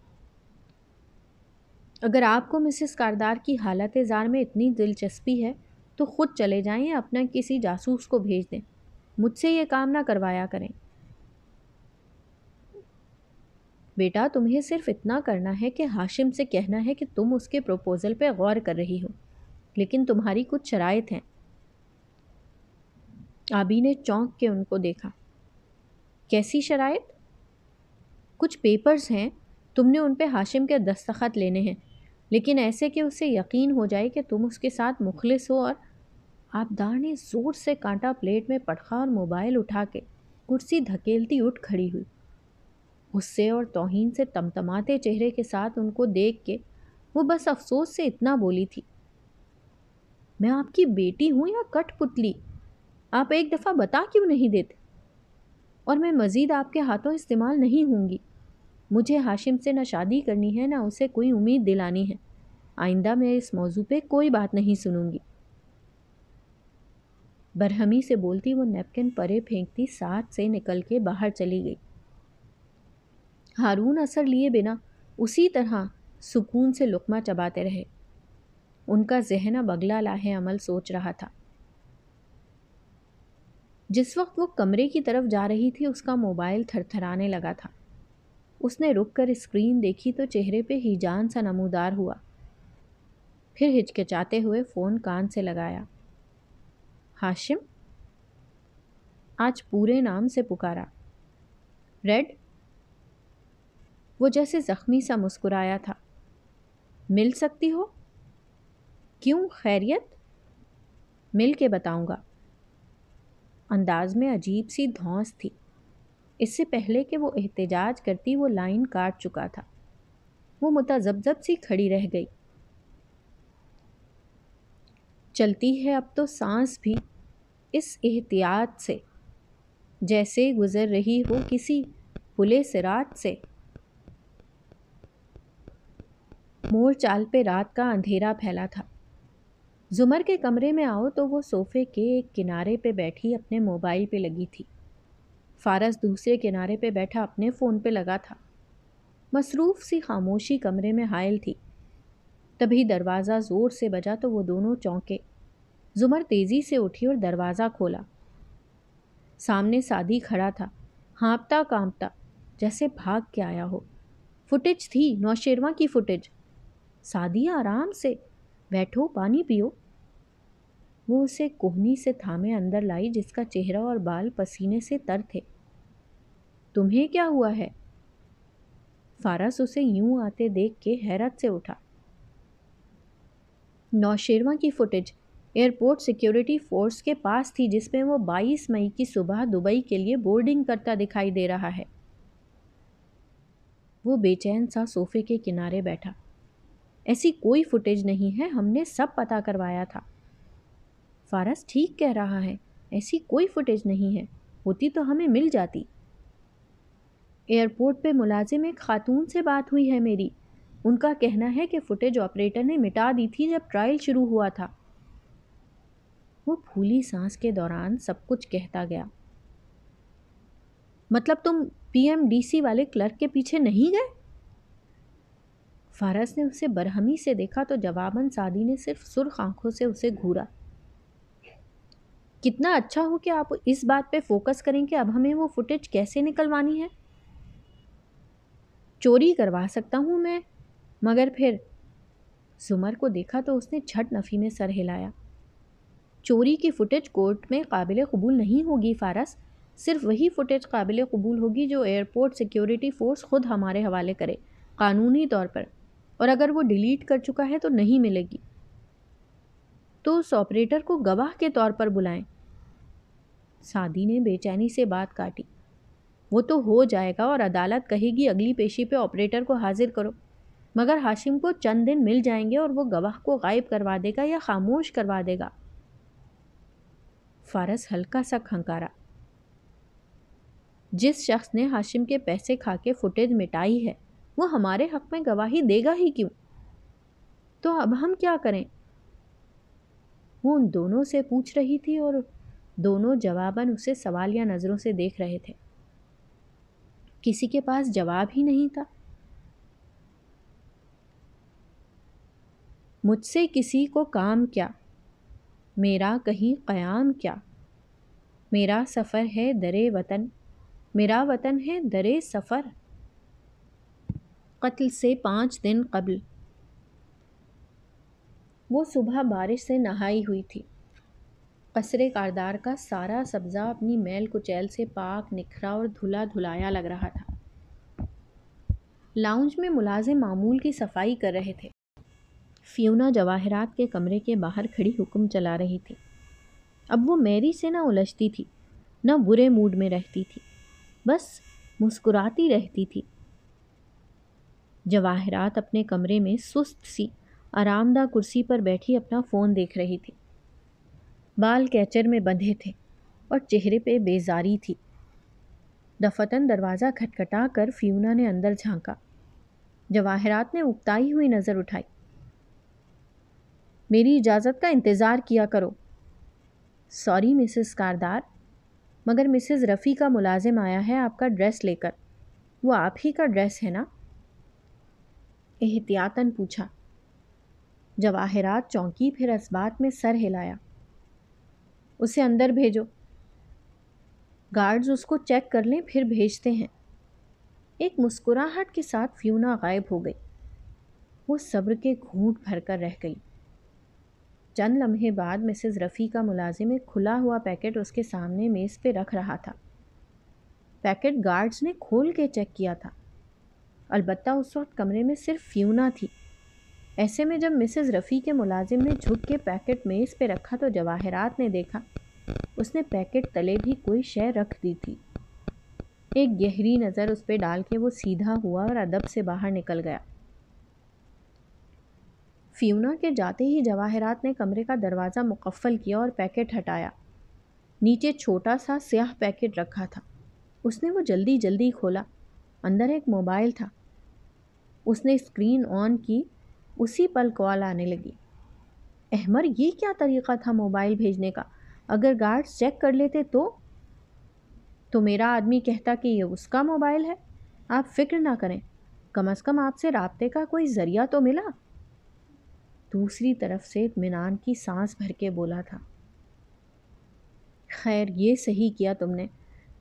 Speaker 1: अगर आपको मिसेस कारदार की हालत ज़ार में इतनी दिलचस्पी है तो ख़ुद चले जाएं या अपना किसी जासूस को भेज दें मुझसे ये काम ना करवाया करें बेटा तुम्हें सिर्फ इतना करना है कि हाशिम से कहना है कि तुम उसके प्रपोज़ल पर गौर कर रही हो लेकिन तुम्हारी कुछ शरात हैं आबी ने चौंक के उनको देखा कैसी शरात कुछ पेपर्स हैं तुमने उन पर हाशिम के दस्तखत लेने हैं लेकिन ऐसे कि उसे यकीन हो जाए कि तुम उसके साथ मुखलिस हो और दार ने ज़ोर से कांटा प्लेट में पटखा और मोबाइल उठा के कुर्सी धकेलती उठ खड़ी हुई गुस्से और तोहन से तमतमाते चेहरे के साथ उनको देख के वो बस अफसोस से इतना बोली थी मैं आपकी बेटी हूँ या कठपुतली आप एक दफ़ा बता क्यों नहीं देते और मैं मज़ीद आपके हाथों इस्तेमाल नहीं होंगी मुझे हाशिम से ना शादी करनी है ना उसे कोई उम्मीद दिलानी है आइंदा मैं इस मौजू पे कोई बात नहीं सुनूंगी बरहमी से बोलती वो नैपकिन परे फेंकती साथ से निकल के बाहर चली गई हारून असर लिए बिना उसी तरह सुकून से लुकमा चबाते रहे उनका जहना बगला लाहे अमल सोच रहा था जिस वक्त वो कमरे की तरफ जा रही थी उसका मोबाइल थरथराने लगा था उसने रुककर स्क्रीन देखी तो चेहरे पे हिजान सा नमूदार हुआ फिर हिचकिचाते हुए फ़ोन कान से लगाया हाशिम आज पूरे नाम से पुकारा रेड वो जैसे ज़ख्मी सा मुस्कुराया था मिल सकती हो क्यों खैरियत मिल के बताऊँगा अंदाज में अजीब सी धौंस थी इससे पहले कि वो एहतजाज करती वो लाइन काट चुका था वो मुताजबजब सी खड़ी रह गई चलती है अब तो सांस भी इस एहतियात से जैसे गुज़र रही हो किसी पुले सिरात से मोर चाल पे रात का अंधेरा फैला था जुमर के कमरे में आओ तो वो सोफ़े के एक किनारे पे बैठी अपने मोबाइल पे लगी थी फारस दूसरे किनारे पे बैठा अपने फ़ोन पे लगा था मसरूफ़ सी खामोशी कमरे में हायल थी तभी दरवाज़ा ज़ोर से बजा तो वो दोनों चौंके जुमर तेज़ी से उठी और दरवाज़ा खोला सामने सादी खड़ा था हाँपता कांपता जैसे भाग के आया हो फुटेज थी नौशेरवा की फुटेज सादी आराम से बैठो पानी पियो वो उसे कोहनी से थामे अंदर लाई जिसका चेहरा और बाल पसीने से तर थे तुम्हें क्या हुआ है फारस उसे यूं आते देख के हैरत से उठा नौशेरवा की फुटेज एयरपोर्ट सिक्योरिटी फोर्स के पास थी जिसमें वो 22 मई की सुबह दुबई के लिए बोर्डिंग करता दिखाई दे रहा है वो बेचैन सा सोफे के किनारे बैठा ऐसी कोई फुटेज नहीं है हमने सब पता करवाया था फारस ठीक कह रहा है ऐसी कोई फुटेज नहीं है होती तो हमें मिल जाती एयरपोर्ट पे मुलाजिम एक खातून से बात हुई है मेरी उनका कहना है कि फुटेज ऑपरेटर ने मिटा दी थी जब ट्रायल शुरू हुआ था वो फूली सांस के दौरान सब कुछ कहता गया मतलब तुम पीएमडीसी वाले क्लर्क के पीछे नहीं गए फारस ने उसे बरहमी से देखा तो जवाबन सादी ने सिर्फ सुर्ख आंखों से उसे घूरा कितना अच्छा हो कि आप इस बात पे फोकस करें कि अब हमें वो फुटेज कैसे निकलवानी है चोरी करवा सकता हूँ मैं मगर फिर जुमर को देखा तो उसने झट नफ़ी में सर हिलाया चोरी की फ़ुटेज कोर्ट में काबिल कबूल नहीं होगी फारस सिर्फ वही फ़ुटेज काबिल कबूल होगी जो एयरपोर्ट सिक्योरिटी फ़ोर्स ख़ुद हमारे हवाले करे कानूनी तौर पर और अगर वो डिलीट कर चुका है तो नहीं मिलेगी तो उस ऑपरेटर को गवाह के तौर पर बुलाएं सादी ने बेचैनी से बात काटी वो तो हो जाएगा और अदालत कहेगी अगली पेशी पे ऑपरेटर को हाजिर करो मगर हाशिम को चंद दिन मिल जाएंगे और वो गवाह को गायब करवा देगा या खामोश करवा देगा फारस हल्का सा खंकारा जिस शख्स ने हाशिम के पैसे खा के फुटेज मिटाई है वो हमारे हक में गवाही देगा ही क्यों तो अब हम क्या करें वो उन दोनों से पूछ रही थी और दोनों जवाबन उसे सवालिया नज़रों से देख रहे थे किसी के पास जवाब ही नहीं था मुझसे किसी को काम क्या मेरा कहीं क़याम क्या मेरा सफ़र है दरे वतन मेरा वतन है दरे सफ़र कत्ल से पाँच दिन कबल वो सुबह बारिश से नहाई हुई थी पसरे कारदार का सारा सब्ज़ा अपनी मैल कुचैल से पाक निखरा और धुला धुलाया लग रहा था लाउंज में मुलाजिम मामूल की सफाई कर रहे थे फ्यूना जवाहरात के कमरे के बाहर खड़ी हुक्म चला रही थी अब वो मैरी से ना उलझती थी ना बुरे मूड में रहती थी बस मुस्कुराती रहती थी जवाहरात अपने कमरे में सुस्त सी आरामदा कुर्सी पर बैठी अपना फ़ोन देख रही थी बाल कैचर में बंधे थे और चेहरे पे बेजारी थी दफतन दरवाज़ा खटखटा कर फ्यूना ने अंदर झांका जवाहरात ने उगताई हुई नज़र उठाई मेरी इजाज़त का इंतज़ार किया करो सॉरी मिसेस कारदार मगर मिसेस रफ़ी का मुलाजिम आया है आपका ड्रेस लेकर वो आप ही का ड्रेस है ना एहतियातन पूछा जवाहरात चौंकी फिर इस बात में सर हिलाया उसे अंदर भेजो गार्ड्स उसको चेक कर लें फिर भेजते हैं एक मुस्कुराहट के साथ फ्यूना गायब हो गई वो सब्र के घूट भर कर रह गई चंद लम्हे बाद मिसेज़ रफ़ी का मुलाजिम एक खुला हुआ पैकेट उसके सामने मेज़ पे रख रहा था पैकेट गार्ड्स ने खोल के चेक किया था अलबत्ता उस वक्त कमरे में सिर्फ फ्यूना थी ऐसे में जब मिसेस रफ़ी के मुलाजिम ने झुक के पैकेट मेज़ पे रखा तो जवाहरात ने देखा उसने पैकेट तले भी कोई शय रख दी थी एक गहरी नज़र उस पर डाल के वो सीधा हुआ और अदब से बाहर निकल गया फ्यूना के जाते ही जवाहरात ने कमरे का दरवाज़ा मुकफ़ल किया और पैकेट हटाया नीचे छोटा सा स्याह पैकेट रखा था उसने वो जल्दी जल्दी खोला अंदर एक मोबाइल था उसने स्क्रीन ऑन की उसी पल कॉल आने लगी अहमर ये क्या तरीक़ा था मोबाइल भेजने का अगर गार्ड्स चेक कर लेते तो तो मेरा आदमी कहता कि ये उसका मोबाइल है आप फिक्र ना करें कम अज़ कम आपसे रबते का कोई ज़रिया तो मिला दूसरी तरफ से इतमान की सांस भर के बोला था खैर ये सही किया तुमने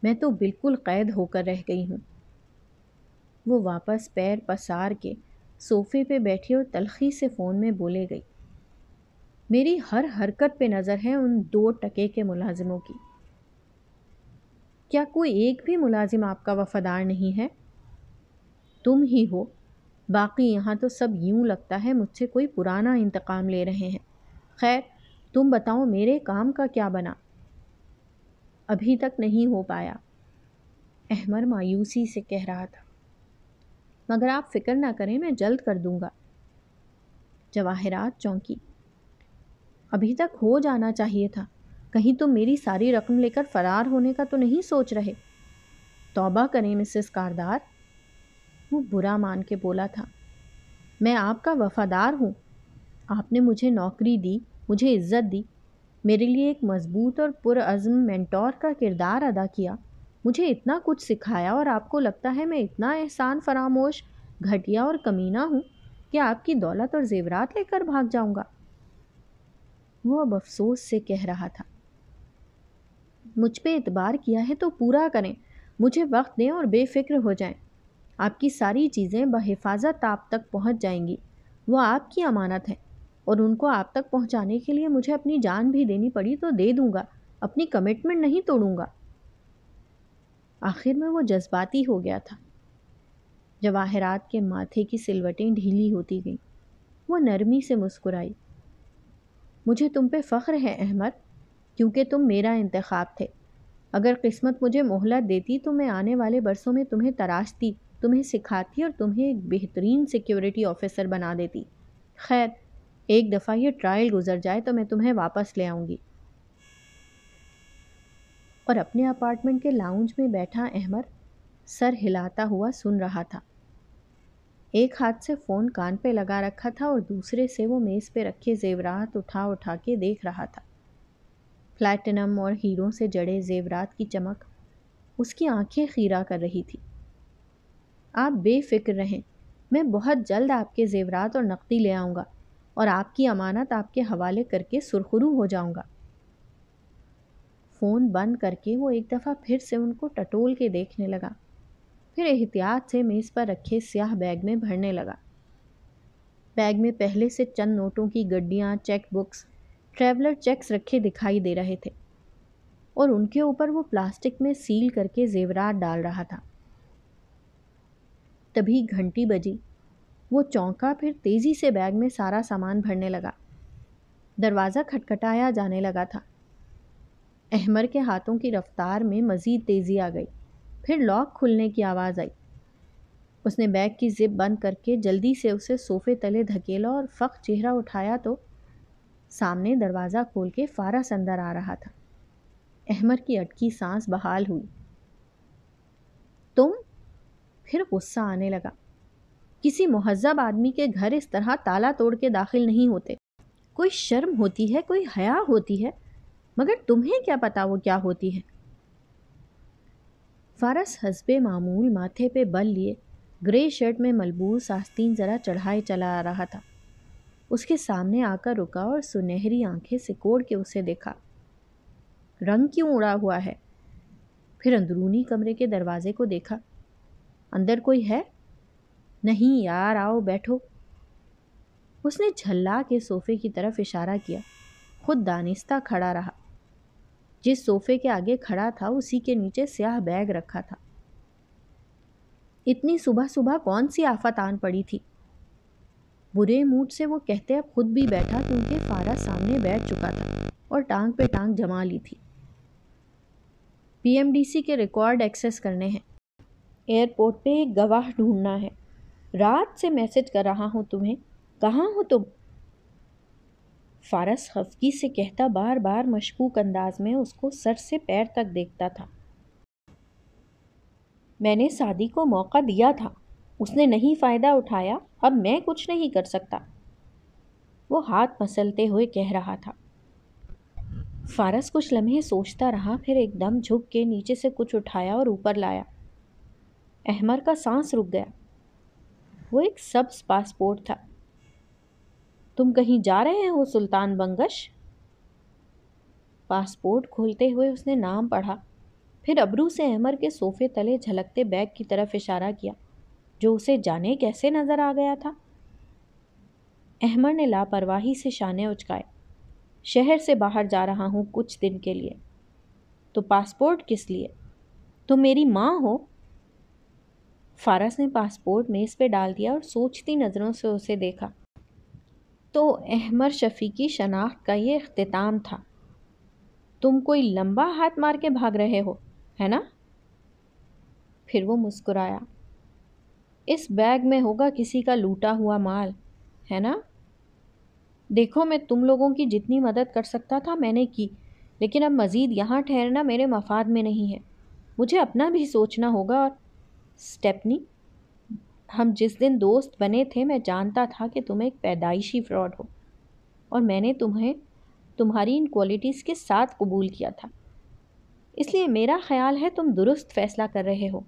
Speaker 1: मैं तो बिल्कुल कैद होकर रह गई हूँ वो वापस पैर पसार के सोफ़े पे बैठी और तलखी से फ़ोन में बोले गई मेरी हर हरकत पे नज़र है उन दो टके के मुलाजिमों की क्या कोई एक भी मुलाजिम आपका वफ़ादार नहीं है तुम ही हो बाकी यहाँ तो सब यूं लगता है मुझसे कोई पुराना इंतकाम ले रहे हैं खैर तुम बताओ मेरे काम का क्या बना अभी तक नहीं हो पाया अहमर मायूसी से कह रहा था मगर आप फिक्र ना करें मैं जल्द कर दूंगा जवाहरात चौंकी अभी तक हो जाना चाहिए था कहीं तुम तो मेरी सारी रकम लेकर फरार होने का तो नहीं सोच रहे तौबा करें मिसेस कारदार वो बुरा मान के बोला था मैं आपका वफादार हूँ आपने मुझे नौकरी दी मुझे इज्जत दी मेरे लिए एक मजबूत और पुरज़म मैंटोर का किरदार अदा किया मुझे इतना कुछ सिखाया और आपको लगता है मैं इतना एहसान फरामोश घटिया और कमीना हूँ कि आपकी दौलत और जेवरात लेकर भाग जाऊँगा वो अब अफसोस से कह रहा था मुझ पर एतबार किया है तो पूरा करें मुझे वक्त दें और बेफिक्र हो जाएं। आपकी सारी चीज़ें बहिफाजत आप तक पहुंच जाएंगी वो आपकी अमानत है और उनको आप तक पहुंचाने के लिए मुझे अपनी जान भी देनी पड़ी तो दे दूंगा अपनी कमिटमेंट नहीं तोड़ूंगा आखिर में वो जज्बाती हो गया था जवाहरात के माथे की सिलवटें ढीली होती गईं वो नरमी से मुस्कुराई मुझे तुम पे फ़ख्र है अहमद क्योंकि तुम मेरा इंतखब थे अगर किस्मत मुझे मोहलत देती तो मैं आने वाले बरसों में तुम्हें तराशती तुम्हें सिखाती और तुम्हें एक बेहतरीन सिक्योरिटी ऑफिसर बना देती खैर एक दफ़ा ये ट्रायल गुजर जाए तो मैं तुम्हें वापस ले आऊँगी और अपने अपार्टमेंट के लाउंज में बैठा अहमर सर हिलाता हुआ सुन रहा था एक हाथ से फ़ोन कान पे लगा रखा था और दूसरे से वो मेज़ पे रखे जेवरात उठा उठा के देख रहा था प्लैटिनम और हीरों से जड़े जेवरात की चमक उसकी आंखें खीरा कर रही थी आप बेफिक्र रहें मैं बहुत जल्द आपके जेवरात और नकदी ले आऊँगा और आपकी अमानत आपके हवाले करके सुरखरू हो जाऊँगा फ़ोन बंद करके वो एक दफ़ा फिर से उनको टटोल के देखने लगा फिर एहतियात से मेज़ पर रखे स्याह बैग में भरने लगा बैग में पहले से चंद नोटों की गड्डियाँ चेक बुक्स ट्रैवलर चेक्स रखे दिखाई दे रहे थे और उनके ऊपर वो प्लास्टिक में सील करके जेवरात डाल रहा था तभी घंटी बजी वो चौंका फिर तेज़ी से बैग में सारा सामान भरने लगा दरवाज़ा खटखटाया जाने लगा था अहमर के हाथों की रफ्तार में मज़ीद तेज़ी आ गई फिर लॉक खुलने की आवाज़ आई उसने बैग की ज़िप बंद करके जल्दी से उसे सोफ़े तले धकेला और फ़ख चेहरा उठाया तो सामने दरवाज़ा खोल के फारस अंदर आ रहा था अहमर की अटकी सांस बहाल हुई तुम फिर गुस्सा आने लगा किसी महजब आदमी के घर इस तरह ताला तोड़ के दाखिल नहीं होते कोई शर्म होती है कोई हया होती है मगर तुम्हें क्या पता वो क्या होती है फारस हसबे मामूल माथे पे बल लिए ग्रे शर्ट में मलबूस आस्तीन ज़रा चढ़ाए चला आ रहा था उसके सामने आकर रुका और सुनहरी आंखें सिकोड़ के उसे देखा रंग क्यों उड़ा हुआ है फिर अंदरूनी कमरे के दरवाजे को देखा अंदर कोई है नहीं यार आओ बैठो उसने झल्ला के सोफे की तरफ इशारा किया खुद दानिस्ता खड़ा रहा जिस सोफे के आगे खड़ा था उसी के नीचे स्याह बैग रखा था इतनी सुबह सुबह कौन सी आफत आन पड़ी थी बुरे मूड से वो कहते अब खुद भी बैठा क्योंकि फारा सामने बैठ चुका था और टांग पे टांग जमा ली थी पीएमडीसी के रिकॉर्ड एक्सेस करने हैं एयरपोर्ट पे एक गवाह ढूंढना है रात से मैसेज कर रहा हूँ तुम्हें कहाँ हो तुम फारस खफगी से कहता बार बार मशकूक अंदाज में उसको सर से पैर तक देखता था मैंने सादी को मौका दिया था उसने नहीं फ़ायदा उठाया अब मैं कुछ नहीं कर सकता वो हाथ मसलते हुए कह रहा था फारस कुछ लम्हे सोचता रहा फिर एकदम झुक के नीचे से कुछ उठाया और ऊपर लाया अहमर का सांस रुक गया वो एक सब्स पासपोर्ट था तुम कहीं जा रहे हो सुल्तान बंगश पासपोर्ट खोलते हुए उसने नाम पढ़ा फिर अबरू से अहमर के सोफे तले झलकते बैग की तरफ इशारा किया जो उसे जाने कैसे नज़र आ गया था अहमर ने लापरवाही से शाने उचकाए शहर से बाहर जा रहा हूँ कुछ दिन के लिए तो पासपोर्ट किस लिए तो मेरी माँ हो फारस ने पासपोर्ट मेज़ पे डाल दिया और सोचती नज़रों से उसे देखा तो अहमर शफ़ी की शनाख्त का ये अख्ताम था तुम कोई लंबा हाथ मार के भाग रहे हो है ना फिर वो मुस्कुराया इस बैग में होगा किसी का लूटा हुआ माल है ना देखो मैं तुम लोगों की जितनी मदद कर सकता था मैंने की लेकिन अब मज़ीद यहाँ ठहरना मेरे मफाद में नहीं है मुझे अपना भी सोचना होगा और स्टेपनी हम जिस दिन दोस्त बने थे मैं जानता था कि तुम एक पैदाइशी फ्रॉड हो और मैंने तुम्हें तुम्हारी इन क्वालिटीज़ के साथ कबूल किया था इसलिए मेरा ख्याल है तुम दुरुस्त फैसला कर रहे हो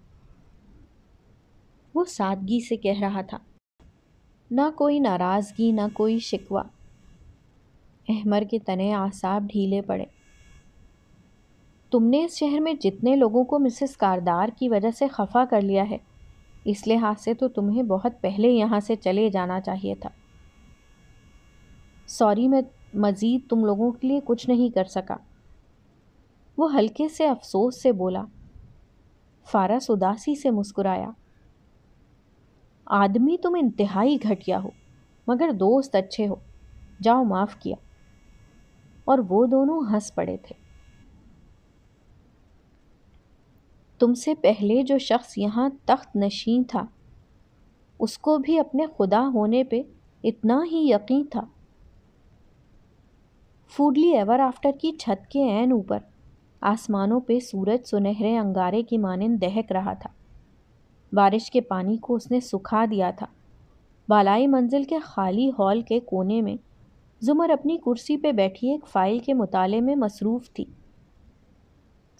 Speaker 1: वो सादगी से कह रहा था ना कोई नाराज़गी ना कोई शिकवा अहमर के तने आसाब ढीले पड़े तुमने इस शहर में जितने लोगों को मिसेस कारदार की वजह से खफा कर लिया है इस लिहाज से तो तुम्हें बहुत पहले यहाँ से चले जाना चाहिए था सॉरी मैं मज़ीद तुम लोगों के लिए कुछ नहीं कर सका वो हल्के से अफसोस से बोला फारस उदासी से मुस्कुराया आदमी तुम इंतहाई घटिया हो मगर दोस्त अच्छे हो जाओ माफ़ किया और वो दोनों हंस पड़े थे तुमसे पहले जो शख्स यहाँ तख्त नशीन था उसको भी अपने खुदा होने पे इतना ही यकीन था फूडली एवर आफ्टर की छत के ऐन ऊपर आसमानों पे सूरज सुनहरे अंगारे की मानन दहक रहा था बारिश के पानी को उसने सुखा दिया था बालाई मंजिल के खाली हॉल के कोने में जुमर अपनी कुर्सी पे बैठी एक फ़ाइल के मुताले में मसरूफ़ थी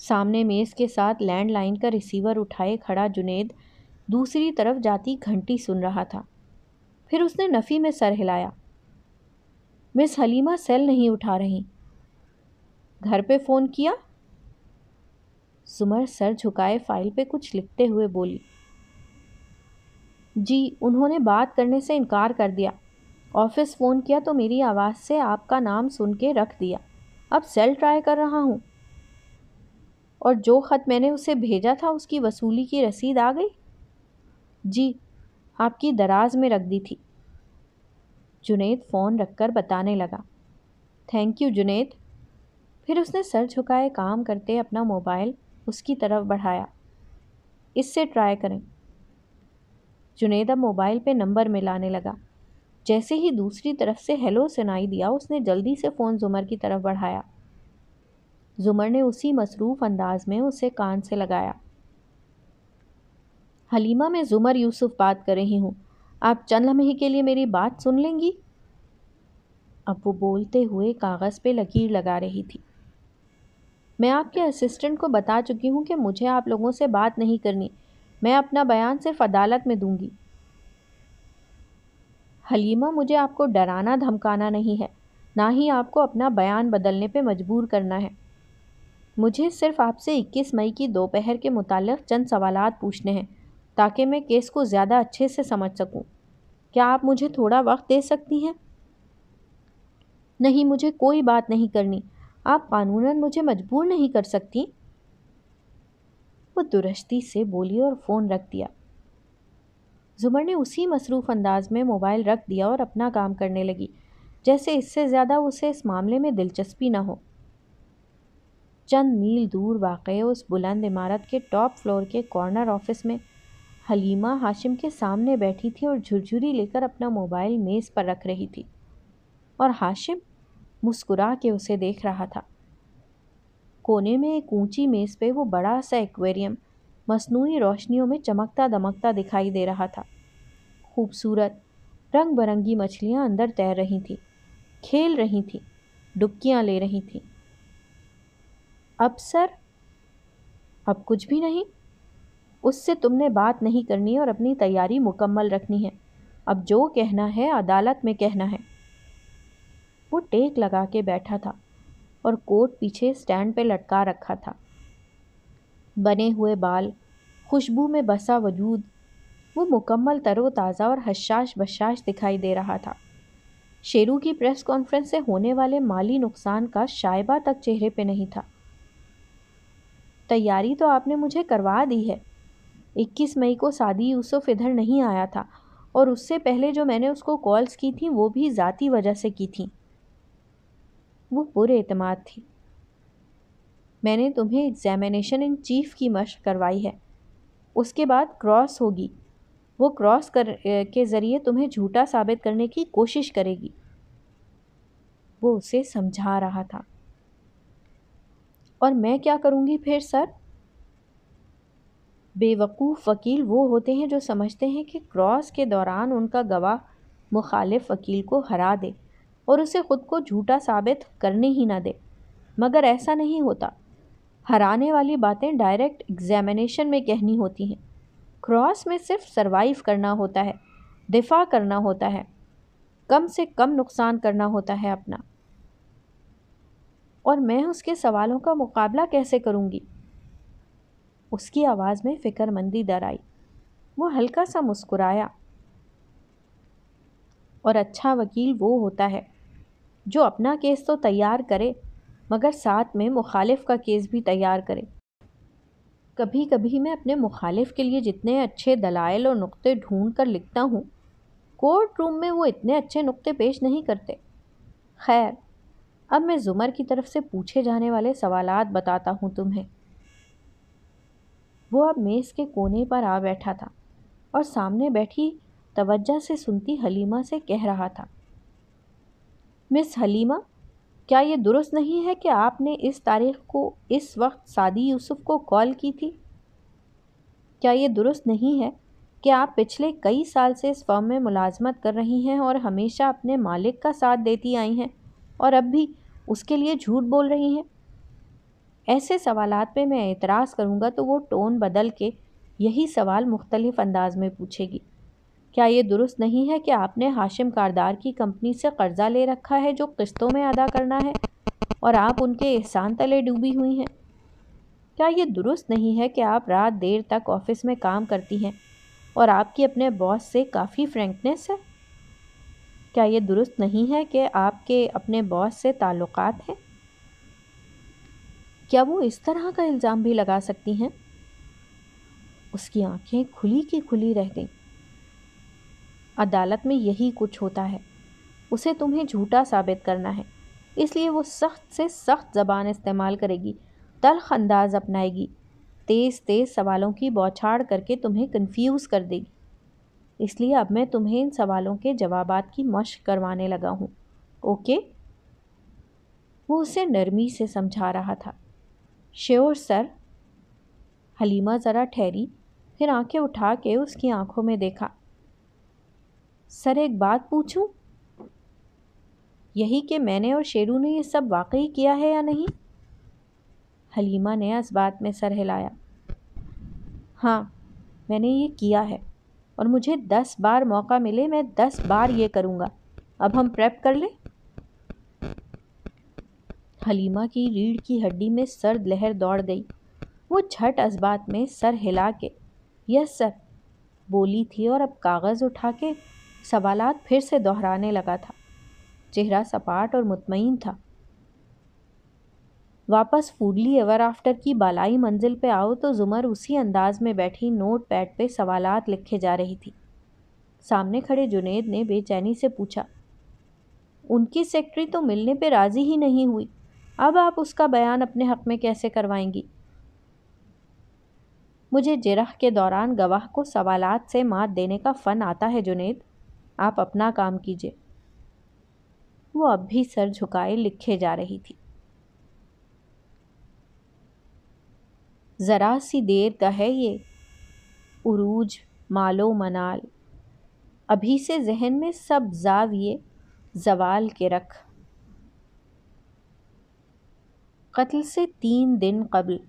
Speaker 1: सामने मेज़ के साथ लैंडलाइन का रिसीवर उठाए खड़ा जुनेद दूसरी तरफ जाती घंटी सुन रहा था फिर उसने नफ़ी में सर हिलाया मिस हलीमा सेल नहीं उठा रही घर पे फ़ोन किया सुमर सर झुकाए फाइल पे कुछ लिखते हुए बोली जी उन्होंने बात करने से इनकार कर दिया ऑफिस फ़ोन किया तो मेरी आवाज़ से आपका नाम सुन के रख दिया अब सेल ट्राई कर रहा हूँ और जो ख़त मैंने उसे भेजा था उसकी वसूली की रसीद आ गई जी आपकी दराज में रख दी थी जुनेद फ़ोन रखकर बताने लगा थैंक यू जुनेद फिर उसने सर झुकाए काम करते अपना मोबाइल उसकी तरफ बढ़ाया इससे ट्राई करें जुनेद अब मोबाइल पे नंबर मिलाने लगा जैसे ही दूसरी तरफ से हेलो सुनाई दिया उसने जल्दी से फ़ोन जुमर की तरफ बढ़ाया जुमर ने उसी मसरूफ़ अंदाज में उसे कान से लगाया हलीमा मैं जुमर यूसुफ बात कर रही हूँ आप चंद लम्हे के लिए मेरी बात सुन लेंगी अब वो बोलते हुए कागज़ पे लकीर लगा रही थी मैं आपके असिस्टेंट को बता चुकी हूँ कि मुझे आप लोगों से बात नहीं करनी मैं अपना बयान सिर्फ अदालत में दूंगी हलीमा मुझे आपको डराना धमकाना नहीं है ना ही आपको अपना बयान बदलने पे मजबूर करना है मुझे सिर्फ़ आपसे इक्कीस मई की दोपहर के मुतालिक चंद सवाल पूछने हैं ताकि मैं केस को ज़्यादा अच्छे से समझ सकूँ क्या आप मुझे थोड़ा वक्त दे सकती हैं नहीं मुझे कोई बात नहीं करनी आप कानूनन मुझे मजबूर नहीं कर सकती वो दुरुस्ती से बोली और फ़ोन रख दिया जुमर ने उसी मसरूफ़ अंदाज में मोबाइल रख दिया और अपना काम करने लगी जैसे इससे ज़्यादा उसे इस मामले में दिलचस्पी ना हो चंद मील दूर वाक़ उस बुलंद इमारत के टॉप फ्लोर के कॉर्नर ऑफिस में हलीमा हाशिम के सामने बैठी थी और झुरझुरी लेकर अपना मोबाइल मेज़ पर रख रही थी और हाशिम मुस्कुरा के उसे देख रहा था कोने में एक ऊंची मेज़ पे वो बड़ा सा एक्वेरियम मसनू रोशनियों में चमकता दमकता दिखाई दे रहा था खूबसूरत रंग बिरंगी मछलियाँ अंदर तैर रही थीं खेल रही थीं डुबकियाँ ले रही थीं अब सर अब कुछ भी नहीं उससे तुमने बात नहीं करनी और अपनी तैयारी मुकम्मल रखनी है अब जो कहना है अदालत में कहना है वो टेक लगा के बैठा था और कोट पीछे स्टैंड पे लटका रखा था बने हुए बाल खुशबू में बसा वजूद वो मुकम्मल तरोताज़ा और हशाश बशाश दिखाई दे रहा था शेरू की प्रेस कॉन्फ्रेंस से होने वाले माली नुकसान का शायबा तक चेहरे पे नहीं था तैयारी तो आपने मुझे करवा दी है इक्कीस मई को सादी यूसुफ इधर नहीं आया था और उससे पहले जो मैंने उसको कॉल्स की थी वो भी ज़ाती वजह से की थी वो पूरे अतमाद थी मैंने तुम्हें एग्ज़ामिनेशन इन चीफ की मशक करवाई है उसके बाद क्रॉस होगी वो क्रॉस कर के ज़रिए तुम्हें झूठा साबित करने की कोशिश करेगी वो उसे समझा रहा था और मैं क्या करूँगी फिर सर बेवकूफ़ वकील वो होते हैं जो समझते हैं कि क्रॉस के दौरान उनका गवाह मुखालिफ वकील को हरा दे और उसे ख़ुद को झूठा साबित करने ही ना दे मगर ऐसा नहीं होता हराने वाली बातें डायरेक्ट एग्जामिनेशन में कहनी होती हैं क्रॉस में सिर्फ सरवाइव करना होता है दिफा करना होता है कम से कम नुकसान करना होता है अपना और मैं उसके सवालों का मुकाबला कैसे करूँगी उसकी आवाज़ में फ़िक्रमंदी दर आई वो हल्का सा मुस्कुराया और अच्छा वकील वो होता है जो अपना केस तो तैयार करे मगर साथ में मुखालिफ का केस भी तैयार करे कभी कभी मैं अपने मुखालिफ के लिए जितने अच्छे दलाइल और नुक्ते ढूंढ कर लिखता हूँ कोर्ट रूम में वो इतने अच्छे नुक्ते पेश नहीं करते खैर अब मैं जुमर की तरफ से पूछे जाने वाले सवाल बताता हूँ तुम्हें वो अब मेज़ के कोने पर आ बैठा था और सामने बैठी तवज्जा से सुनती हलीमा से कह रहा था मिस हलीमा क्या ये दुरुस्त नहीं है कि आपने इस तारीख को इस वक्त सादी यूसुफ को कॉल की थी क्या ये दुरुस्त नहीं है कि आप पिछले कई साल से इस फर्म में मुलाजमत कर रही हैं और हमेशा अपने मालिक का साथ देती आई हैं और अब भी उसके लिए झूठ बोल रही हैं ऐसे सवाल पे मैं एतराज़ करूँगा तो वो टोन बदल के यही सवाल मुख्तलिफ अंदाज में पूछेगी क्या ये दुरुस्त नहीं है कि आपने हाशिम कारदार की कंपनी से कर्ज़ा ले रखा है जो किस्तों में अदा करना है और आप उनके एहसान तले डूबी हुई हैं क्या ये दुरुस्त नहीं है कि आप रात देर तक ऑफिस में काम करती हैं और आपकी अपने बॉस से काफ़ी फ्रेंकनेस है क्या ये दुरुस्त नहीं है कि आपके अपने बॉस से ताल्लुक़ हैं क्या वो इस तरह का इल्ज़ाम भी लगा सकती हैं उसकी आंखें खुली की खुली रह गईं अदालत में यही कुछ होता है उसे तुम्हें झूठा साबित करना है इसलिए वो सख्त से सख्त ज़बान इस्तेमाल करेगी तलख अंदाज अपनाएगी तेज़ तेज़ सवालों की बौछाड़ करके तुम्हें कंफ्यूज कर देगी इसलिए अब मैं तुम्हें इन सवालों के जवाब की मश्क करवाने लगा हूँ ओके वो उसे नरमी से समझा रहा था श्योर सर हलीमा ज़रा ठहरी फिर आंखें उठा के उसकी आंखों में देखा सर एक बात पूछूं? यही कि मैंने और शेरू ने यह सब वाकई किया है या नहीं हलीमा ने इस बात में सर हिलाया हाँ मैंने ये किया है और मुझे दस बार मौका मिले मैं दस बार ये करूँगा अब हम प्रेप कर लें हलीमा की रीढ़ की हड्डी में सर्द लहर दौड़ गई वो छठ अजबात में सर हिला के यस सर बोली थी और अब कागज़ उठा के सवालात फिर से दोहराने लगा था चेहरा सपाट और मुतमिन था वापस फूडली एवर आफ्टर की बालाई मंजिल पे आओ तो जुमर उसी अंदाज में बैठी नोट पैड पर सवाल लिखे जा रही थी सामने खड़े जुनेद ने बेचैनी से पूछा उनकी सेक्रेटरी तो मिलने पर राज़ी ही नहीं हुई अब आप उसका बयान अपने हक़ में कैसे करवाएंगी मुझे जिरह के दौरान गवाह को सवालात से मात देने का फ़न आता है जुनेद आप अपना काम कीजिए वो अब भी सर झुकाए लिखे जा रही थी ज़रा सी देर का है ये उरूज मालो मनाल अभी से जहन में सब जाविए जवाल के रख कत्ल से तीन दिन कबल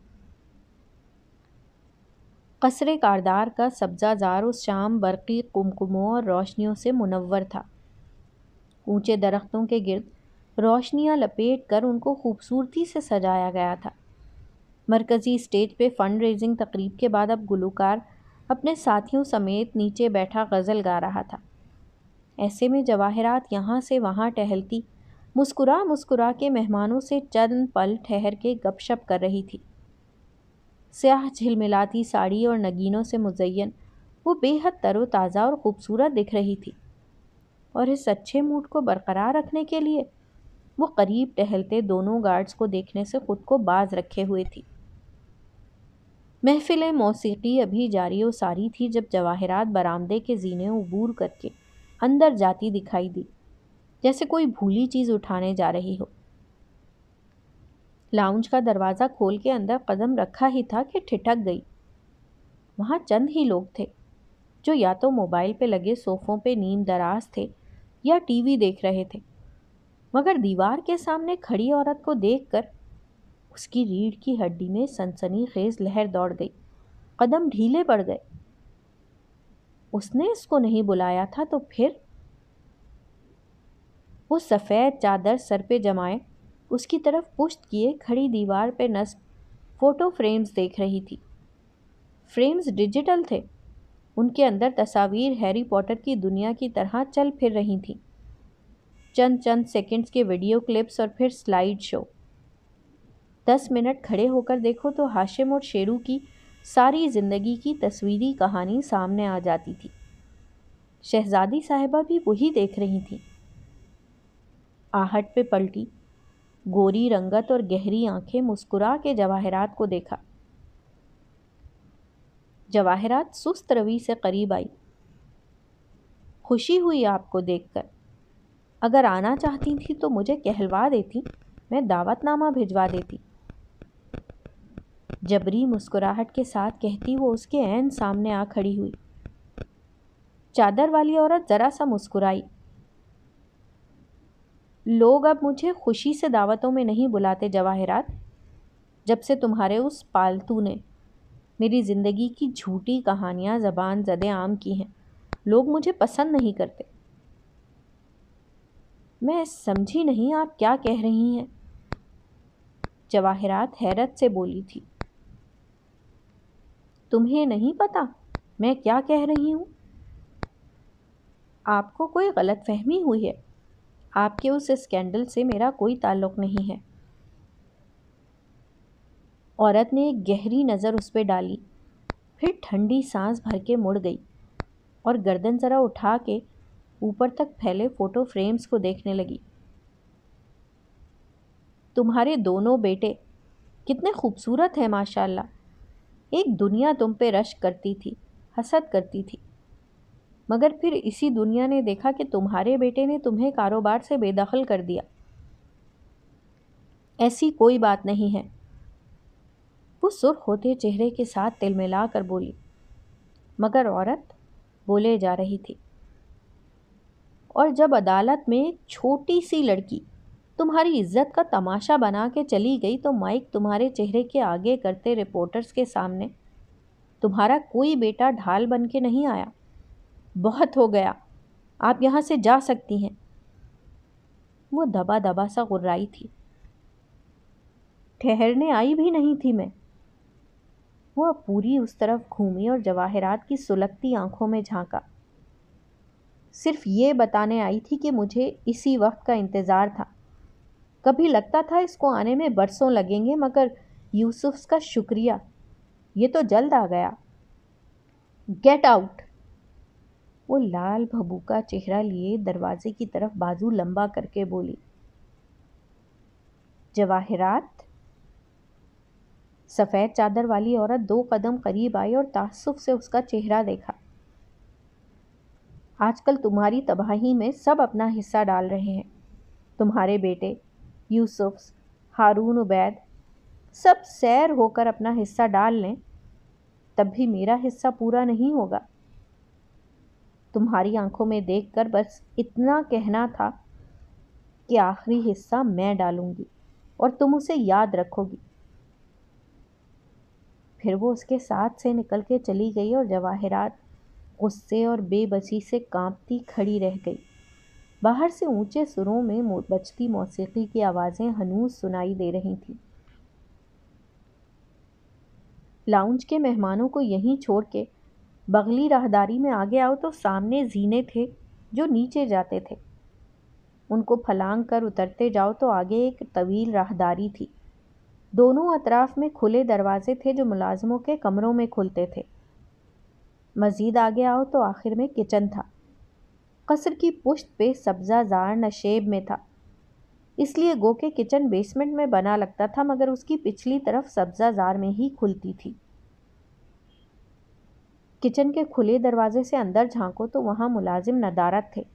Speaker 1: कसर कारदार का जार उस शाम बरकी कुमकुमों और रोशनियों से मुनवर था ऊंचे दरख्तों के गिर्द रोशनियां लपेट कर उनको खूबसूरती से सजाया गया था मरकज़ी स्टेज पे फंड रेजिंग तकरीब के बाद अब गुलकार अपने साथियों समेत नीचे बैठा गज़ल गा रहा था ऐसे में जवाहरात यहाँ से वहाँ टहलती मुस्कुरा मुस्कुरा के मेहमानों से चंद पल ठहर के गपशप कर रही थी स्याह झिलमिलाती साड़ी और नगीनों से मुजैन वो बेहद तरोताज़ा और ख़ूबसूरत दिख रही थी और इस अच्छे मूड को बरकरार रखने के लिए वो करीब टहलते दोनों गार्ड्स को देखने से खुद को बाज रखे हुए थी महफ़िल मौसीकी अभी जारी व सारी थी जब जवाहरात बरामदे के जीने उबूर करके अंदर जाती दिखाई दी जैसे कोई भूली चीज़ उठाने जा रही हो लाउंज का दरवाज़ा खोल के अंदर कदम रखा ही था कि ठिठक गई वहाँ चंद ही लोग थे जो या तो मोबाइल पे लगे सोफ़ों पे नीम दराज थे या टीवी देख रहे थे मगर दीवार के सामने खड़ी औरत को देखकर उसकी रीढ़ की हड्डी में सनसनी खेज लहर दौड़ गई कदम ढीले पड़ गए उसने इसको नहीं बुलाया था तो फिर वो सफ़ेद चादर सर पे जमाए उसकी तरफ पुश्त किए खड़ी दीवार पे नस्ब फ़ोटो फ्रेम्स देख रही थी फ्रेम्स डिजिटल थे उनके अंदर तस्वीर हैरी पॉटर की दुनिया की तरह चल फिर रही थी चंद चंद सेकंड्स के वीडियो क्लिप्स और फिर स्लाइड शो दस मिनट खड़े होकर देखो तो हाशिम और शेरू की सारी ज़िंदगी की तस्वीरी कहानी सामने आ जाती थी शहजादी साहिबा भी वही देख रही थी आहट पे पलटी गोरी रंगत और गहरी आंखें मुस्कुरा के जवाहरात को देखा जवाहरात सुस्त रवि से करीब आई खुशी हुई आपको देखकर अगर आना चाहती थी तो मुझे कहलवा देती मैं दावतनामा भिजवा देती जबरी मुस्कुराहट के साथ कहती वो उसके ऐन सामने आ खड़ी हुई चादर वाली औरत ज़रा सा मुस्कुराई लोग अब मुझे खुशी से दावतों में नहीं बुलाते जवाहरात जब से तुम्हारे उस पालतू ने मेरी ज़िंदगी की झूठी कहानियाँ ज़बान जद आम की हैं लोग मुझे पसंद नहीं करते मैं समझी नहीं आप क्या कह रही हैं जवाहरात हैरत से बोली थी तुम्हें नहीं पता मैं क्या कह रही हूँ आपको कोई गलत फहमी हुई है आपके उस स्कैंडल से मेरा कोई ताल्लुक नहीं है औरत ने एक गहरी नज़र उस पर डाली फिर ठंडी सांस भर के मुड़ गई और गर्दन ज़रा उठा के ऊपर तक फैले फ़ोटो फ्रेम्स को देखने लगी तुम्हारे दोनों बेटे कितने खूबसूरत हैं माशाल्लाह एक दुनिया तुम पे रश करती थी हसद करती थी मगर फिर इसी दुनिया ने देखा कि तुम्हारे बेटे ने तुम्हें कारोबार से बेदखल कर दिया ऐसी कोई बात नहीं है वो सुर्ख होते चेहरे के साथ तिलमिला कर बोली मगर औरत बोले जा रही थी और जब अदालत में छोटी सी लड़की तुम्हारी इज्जत का तमाशा बना के चली गई तो माइक तुम्हारे चेहरे के आगे करते रिपोर्टर्स के सामने तुम्हारा कोई बेटा ढाल बन के नहीं आया बहुत हो गया आप यहाँ से जा सकती हैं वो दबा दबा सा गुर्राई थी ठहरने आई भी नहीं थी मैं वह पूरी उस तरफ घूमी और जवाहरात की सुलगती आंखों में झांका सिर्फ ये बताने आई थी कि मुझे इसी वक्त का इंतज़ार था कभी लगता था इसको आने में बरसों लगेंगे मगर यूसुफ का शुक्रिया ये तो जल्द आ गया गेट आउट वो लाल भबूका चेहरा लिए दरवाजे की तरफ बाजू लंबा करके बोली जवाहरात सफ़ेद चादर वाली औरत दो कदम करीब आई और तासुफ से उसका चेहरा देखा आजकल तुम्हारी तबाही में सब अपना हिस्सा डाल रहे हैं तुम्हारे बेटे यूसुफ्स हारून उबैद सब सैर होकर अपना हिस्सा डाल लें तब भी मेरा हिस्सा पूरा नहीं होगा तुम्हारी आंखों में देखकर बस इतना कहना था कि आखिरी हिस्सा मैं डालूंगी और तुम उसे याद रखोगी फिर वो उसके साथ से निकल के चली गई और जवाहरात गुस्से और बेबसी से कांपती खड़ी रह गई बाहर से ऊंचे सुरों में बचती मौसीकी की आवाज़ें हनूस सुनाई दे रही थीं लाउंज के मेहमानों को यहीं छोड़ के बगली राहदारी में आगे आओ तो सामने जीने थे जो नीचे जाते थे उनको फलांग कर उतरते जाओ तो आगे एक तवील राहदारी थी दोनों अतराफ में खुले दरवाजे थे जो मुलाजमों के कमरों में खुलते थे मज़ीद आगे आओ तो आखिर में किचन था कसर की पुश्त पे सब्जा जार नशेब में था इसलिए गो के किचन बेसमेंट में बना लगता था मगर उसकी पिछली तरफ सब्जा जार में ही खुलती थी किचन के खुले दरवाजे से अंदर झांको तो वहाँ मुलाजिम नदारत थे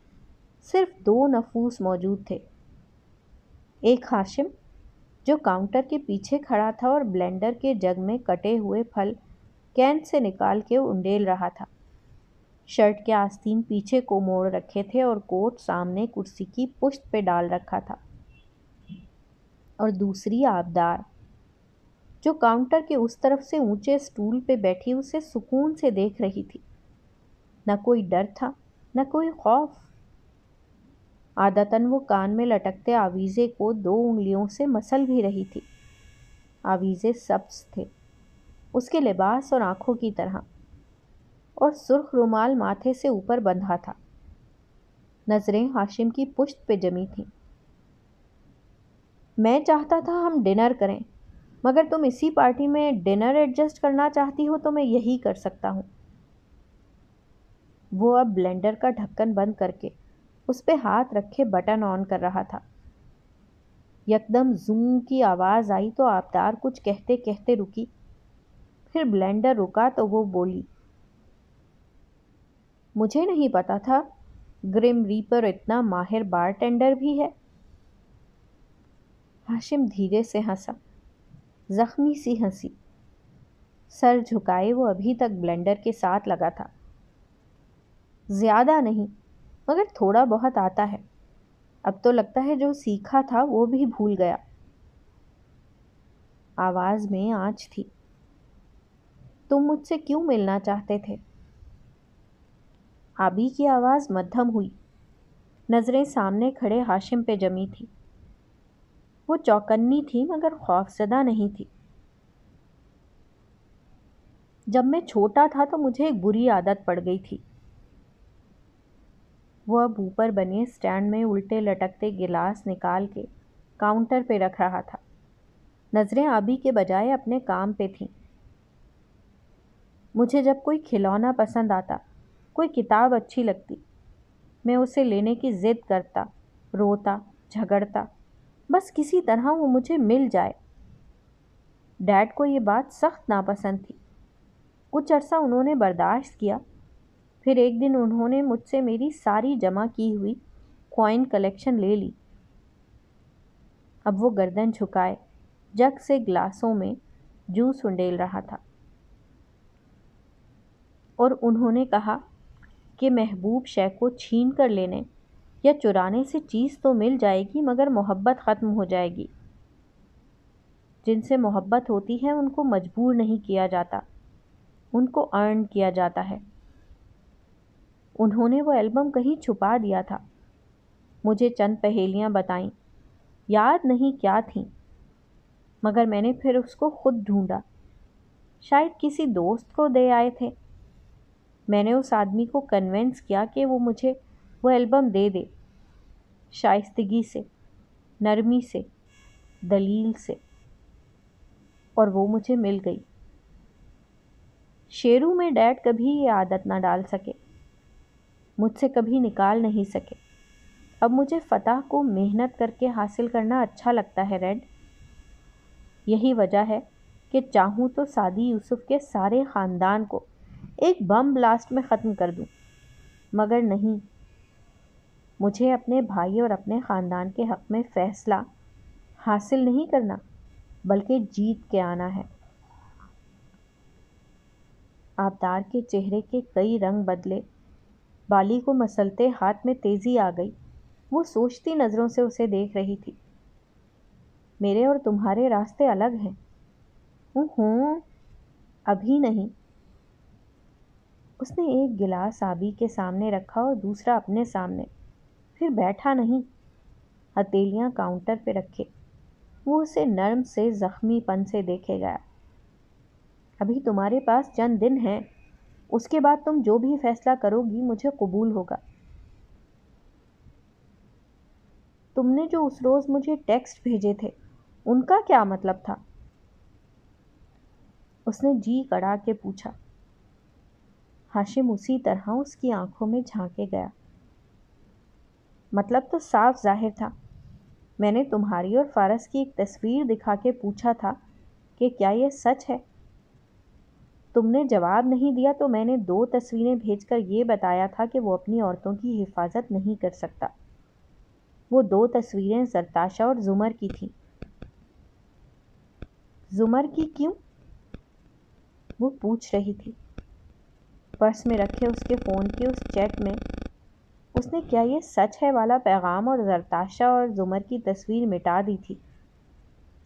Speaker 1: सिर्फ दो नफूस मौजूद थे एक हाशिम जो काउंटर के पीछे खड़ा था और ब्लेंडर के जग में कटे हुए फल कैन से निकाल के उंडेल रहा था शर्ट के आस्तीन पीछे को मोड़ रखे थे और कोट सामने कुर्सी की पुश्त पे डाल रखा था और दूसरी आबदार जो काउंटर के उस तरफ से ऊंचे स्टूल पे बैठी उसे सुकून से देख रही थी न कोई डर था न कोई खौफ आदतन वो कान में लटकते आवीज़े को दो उंगलियों से मसल भी रही थी आवीज़े सब्स थे उसके लिबास और आँखों की तरह और सुर्ख रुमाल माथे से ऊपर बंधा था नज़रें हाशिम की पुश्त पे जमी थीं मैं चाहता था हम डिनर करें मगर तुम इसी पार्टी में डिनर एडजस्ट करना चाहती हो तो मैं यही कर सकता हूँ वो अब ब्लेंडर का ढक्कन बंद करके उस पर हाथ रखे बटन ऑन कर रहा था यकदम जूम की आवाज़ आई तो आबदार कुछ कहते कहते रुकी फिर ब्लेंडर रुका तो वो बोली मुझे नहीं पता था ग्रिम रीपर इतना माहिर बारटेंडर भी है हाशिम धीरे से हंसा जख्मी सी हंसी सर झुकाए वो अभी तक ब्लेंडर के साथ लगा था ज़्यादा नहीं मगर थोड़ा बहुत आता है अब तो लगता है जो सीखा था वो भी भूल गया आवाज़ में आँच थी तुम मुझसे क्यों मिलना चाहते थे आबी की आवाज़ मध्यम हुई नज़रें सामने खड़े हाशिम पे जमी थी वो चौकन्नी थी मगर खौफजदा नहीं थी जब मैं छोटा था तो मुझे एक बुरी आदत पड़ गई थी वो अब ऊपर बने स्टैंड में उल्टे लटकते गिलास निकाल के काउंटर पे रख रहा था नज़रें आबी के बजाय अपने काम पे थीं मुझे जब कोई खिलौना पसंद आता कोई किताब अच्छी लगती मैं उसे लेने की ज़िद करता रोता झगड़ता बस किसी तरह वो मुझे मिल जाए डैड को ये बात सख्त नापसंद थी कुछ अरसा उन्होंने बर्दाश्त किया फिर एक दिन उन्होंने मुझसे मेरी सारी जमा की हुई कॉइन कलेक्शन ले ली अब वो गर्दन झुकाए जग से ग्लासों में जूस उंडेल रहा था और उन्होंने कहा आपके महबूब शय को छीन कर लेने या चुराने से चीज़ तो मिल जाएगी मगर मोहब्बत ख़त्म हो जाएगी जिनसे मोहब्बत होती है उनको मजबूर नहीं किया जाता उनको अर्न किया जाता है उन्होंने वो एल्बम कहीं छुपा दिया था मुझे चंद पहेलियाँ बताईं याद नहीं क्या थीं मगर मैंने फिर उसको खुद ढूंढा शायद किसी दोस्त को दे आए थे मैंने उस आदमी को कन्वेंस किया कि वो मुझे वो एल्बम दे दे शाइस्तगी से नरमी से दलील से और वो मुझे मिल गई शेरू में डैड कभी ये आदत ना डाल सके मुझसे कभी निकाल नहीं सके अब मुझे फतह को मेहनत करके हासिल करना अच्छा लगता है रेड यही वजह है कि चाहूँ तो सादी यूसुफ के सारे ख़ानदान को एक बम ब्लास्ट में ख़त्म कर दूं मगर नहीं मुझे अपने भाई और अपने ख़ानदान के हक़ में फ़ैसला हासिल नहीं करना बल्कि जीत के आना है आबदार के चेहरे के कई रंग बदले बाली को मसलते हाथ में तेज़ी आ गई वो सोचती नज़रों से उसे देख रही थी मेरे और तुम्हारे रास्ते अलग हैं हूँ अभी नहीं उसने एक गिलास आबी के सामने रखा और दूसरा अपने सामने फिर बैठा नहीं हथेलियाँ काउंटर पर रखे वो उसे नर्म से ज़ख्मीपन से देखे गया अभी तुम्हारे पास चंद दिन हैं उसके बाद तुम जो भी फैसला करोगी मुझे कबूल होगा तुमने जो उस रोज़ मुझे टेक्स्ट भेजे थे उनका क्या मतलब था उसने जी कड़ा के पूछा हाशिम उसी तरह उसकी आंखों में झांके गया मतलब तो साफ जाहिर था मैंने तुम्हारी और फारस की एक तस्वीर दिखा के पूछा था कि क्या यह सच है तुमने जवाब नहीं दिया तो मैंने दो तस्वीरें भेजकर ये बताया था कि वो अपनी औरतों की हिफाजत नहीं कर सकता वो दो तस्वीरें जरताशा और जुमर की थी जुमर की क्यों वो पूछ रही थी पर्स में रखे उसके फ़ोन की उस चैट में उसने क्या ये सच है वाला पैगाम और जरताशा और जुमर की तस्वीर मिटा दी थी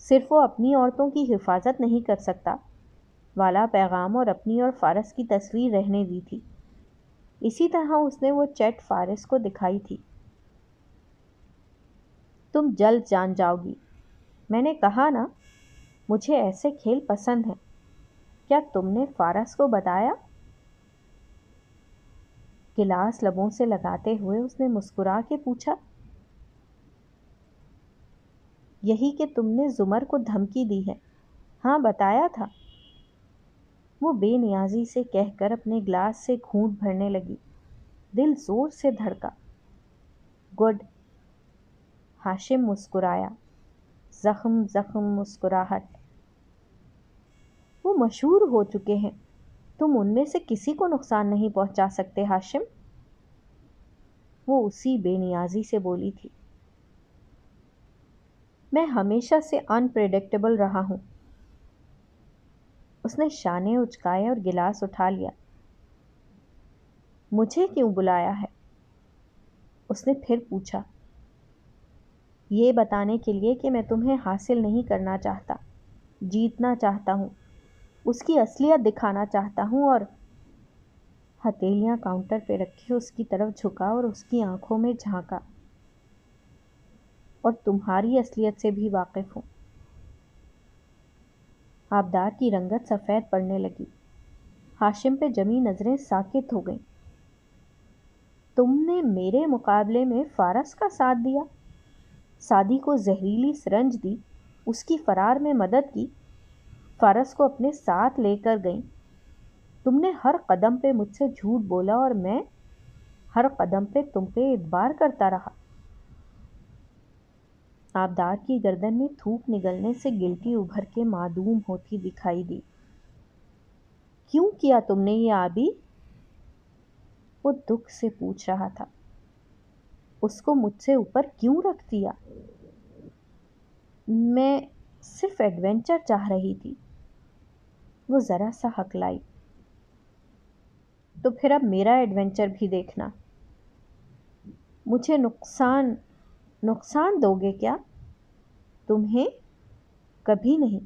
Speaker 1: सिर्फ वो अपनी औरतों की हिफाजत नहीं कर सकता वाला पैगाम और अपनी और फारस की तस्वीर रहने दी थी इसी तरह उसने वो चैट फारस को दिखाई थी तुम जल्द जान जाओगी मैंने कहा ना मुझे ऐसे खेल पसंद हैं क्या तुमने फारस को बताया गिलास लबों से लगाते हुए उसने मुस्कुरा के पूछा यही कि तुमने जुमर को धमकी दी है हाँ बताया था वो बेनियाजी से कहकर अपने गिलास से घूंट भरने लगी दिल ज़ोर से धड़का गुड हाशिम मुस्कुराया ज़ख्म ज़ख्म मुस्कुराहट वो मशहूर हो चुके हैं तुम उनमें से किसी को नुकसान नहीं पहुंचा सकते हाशिम वो उसी बेनियाजी से बोली थी मैं हमेशा से अनप्रेडिक्टेबल रहा हूं उसने शाने उचकाए और गिलास उठा लिया मुझे क्यों बुलाया है उसने फिर पूछा ये बताने के लिए कि मैं तुम्हें हासिल नहीं करना चाहता जीतना चाहता हूँ उसकी असलियत दिखाना चाहता हूँ और हथेलियाँ काउंटर पे रखी उसकी तरफ झुका और उसकी आंखों में झांका और तुम्हारी असलियत से भी वाकिफ़ हूँ आबदार की रंगत सफ़ेद पड़ने लगी हाशिम पे जमी नज़रें साकित हो गईं तुमने मेरे मुकाबले में फारस का साथ दिया सादी को जहरीली सरंज दी उसकी फरार में मदद की फ़रस को अपने साथ लेकर गई तुमने हर कदम पे मुझसे झूठ बोला और मैं हर कदम पे तुम पे इतबार करता रहा आबदार की गर्दन में थूक निगलने से गिल्टी उभर के मादूम होती दिखाई दी क्यों किया तुमने ये आबी वो दुख से पूछ रहा था उसको मुझसे ऊपर क्यों रख दिया मैं सिर्फ एडवेंचर चाह रही थी वो ज़रा सा हक लाई तो फिर अब मेरा एडवेंचर भी देखना मुझे नुकसान नुकसान दोगे क्या तुम्हें कभी नहीं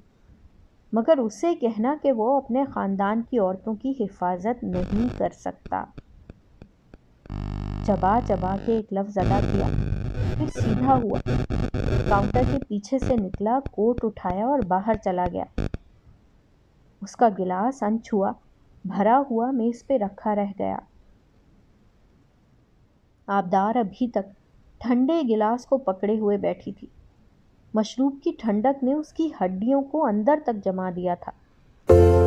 Speaker 1: मगर उसे कहना कि वो अपने ख़ानदान की औरतों की हिफाजत नहीं कर सकता चबा चबा के एक लफ्ज़ अदा किया फिर सीधा हुआ काउंटर के पीछे से निकला कोट उठाया और बाहर चला गया उसका गिलास अनछुआ भरा हुआ मेज पे रखा रह गया आबदार अभी तक ठंडे गिलास को पकड़े हुए बैठी थी मशरूब की ठंडक ने उसकी हड्डियों को अंदर तक जमा दिया था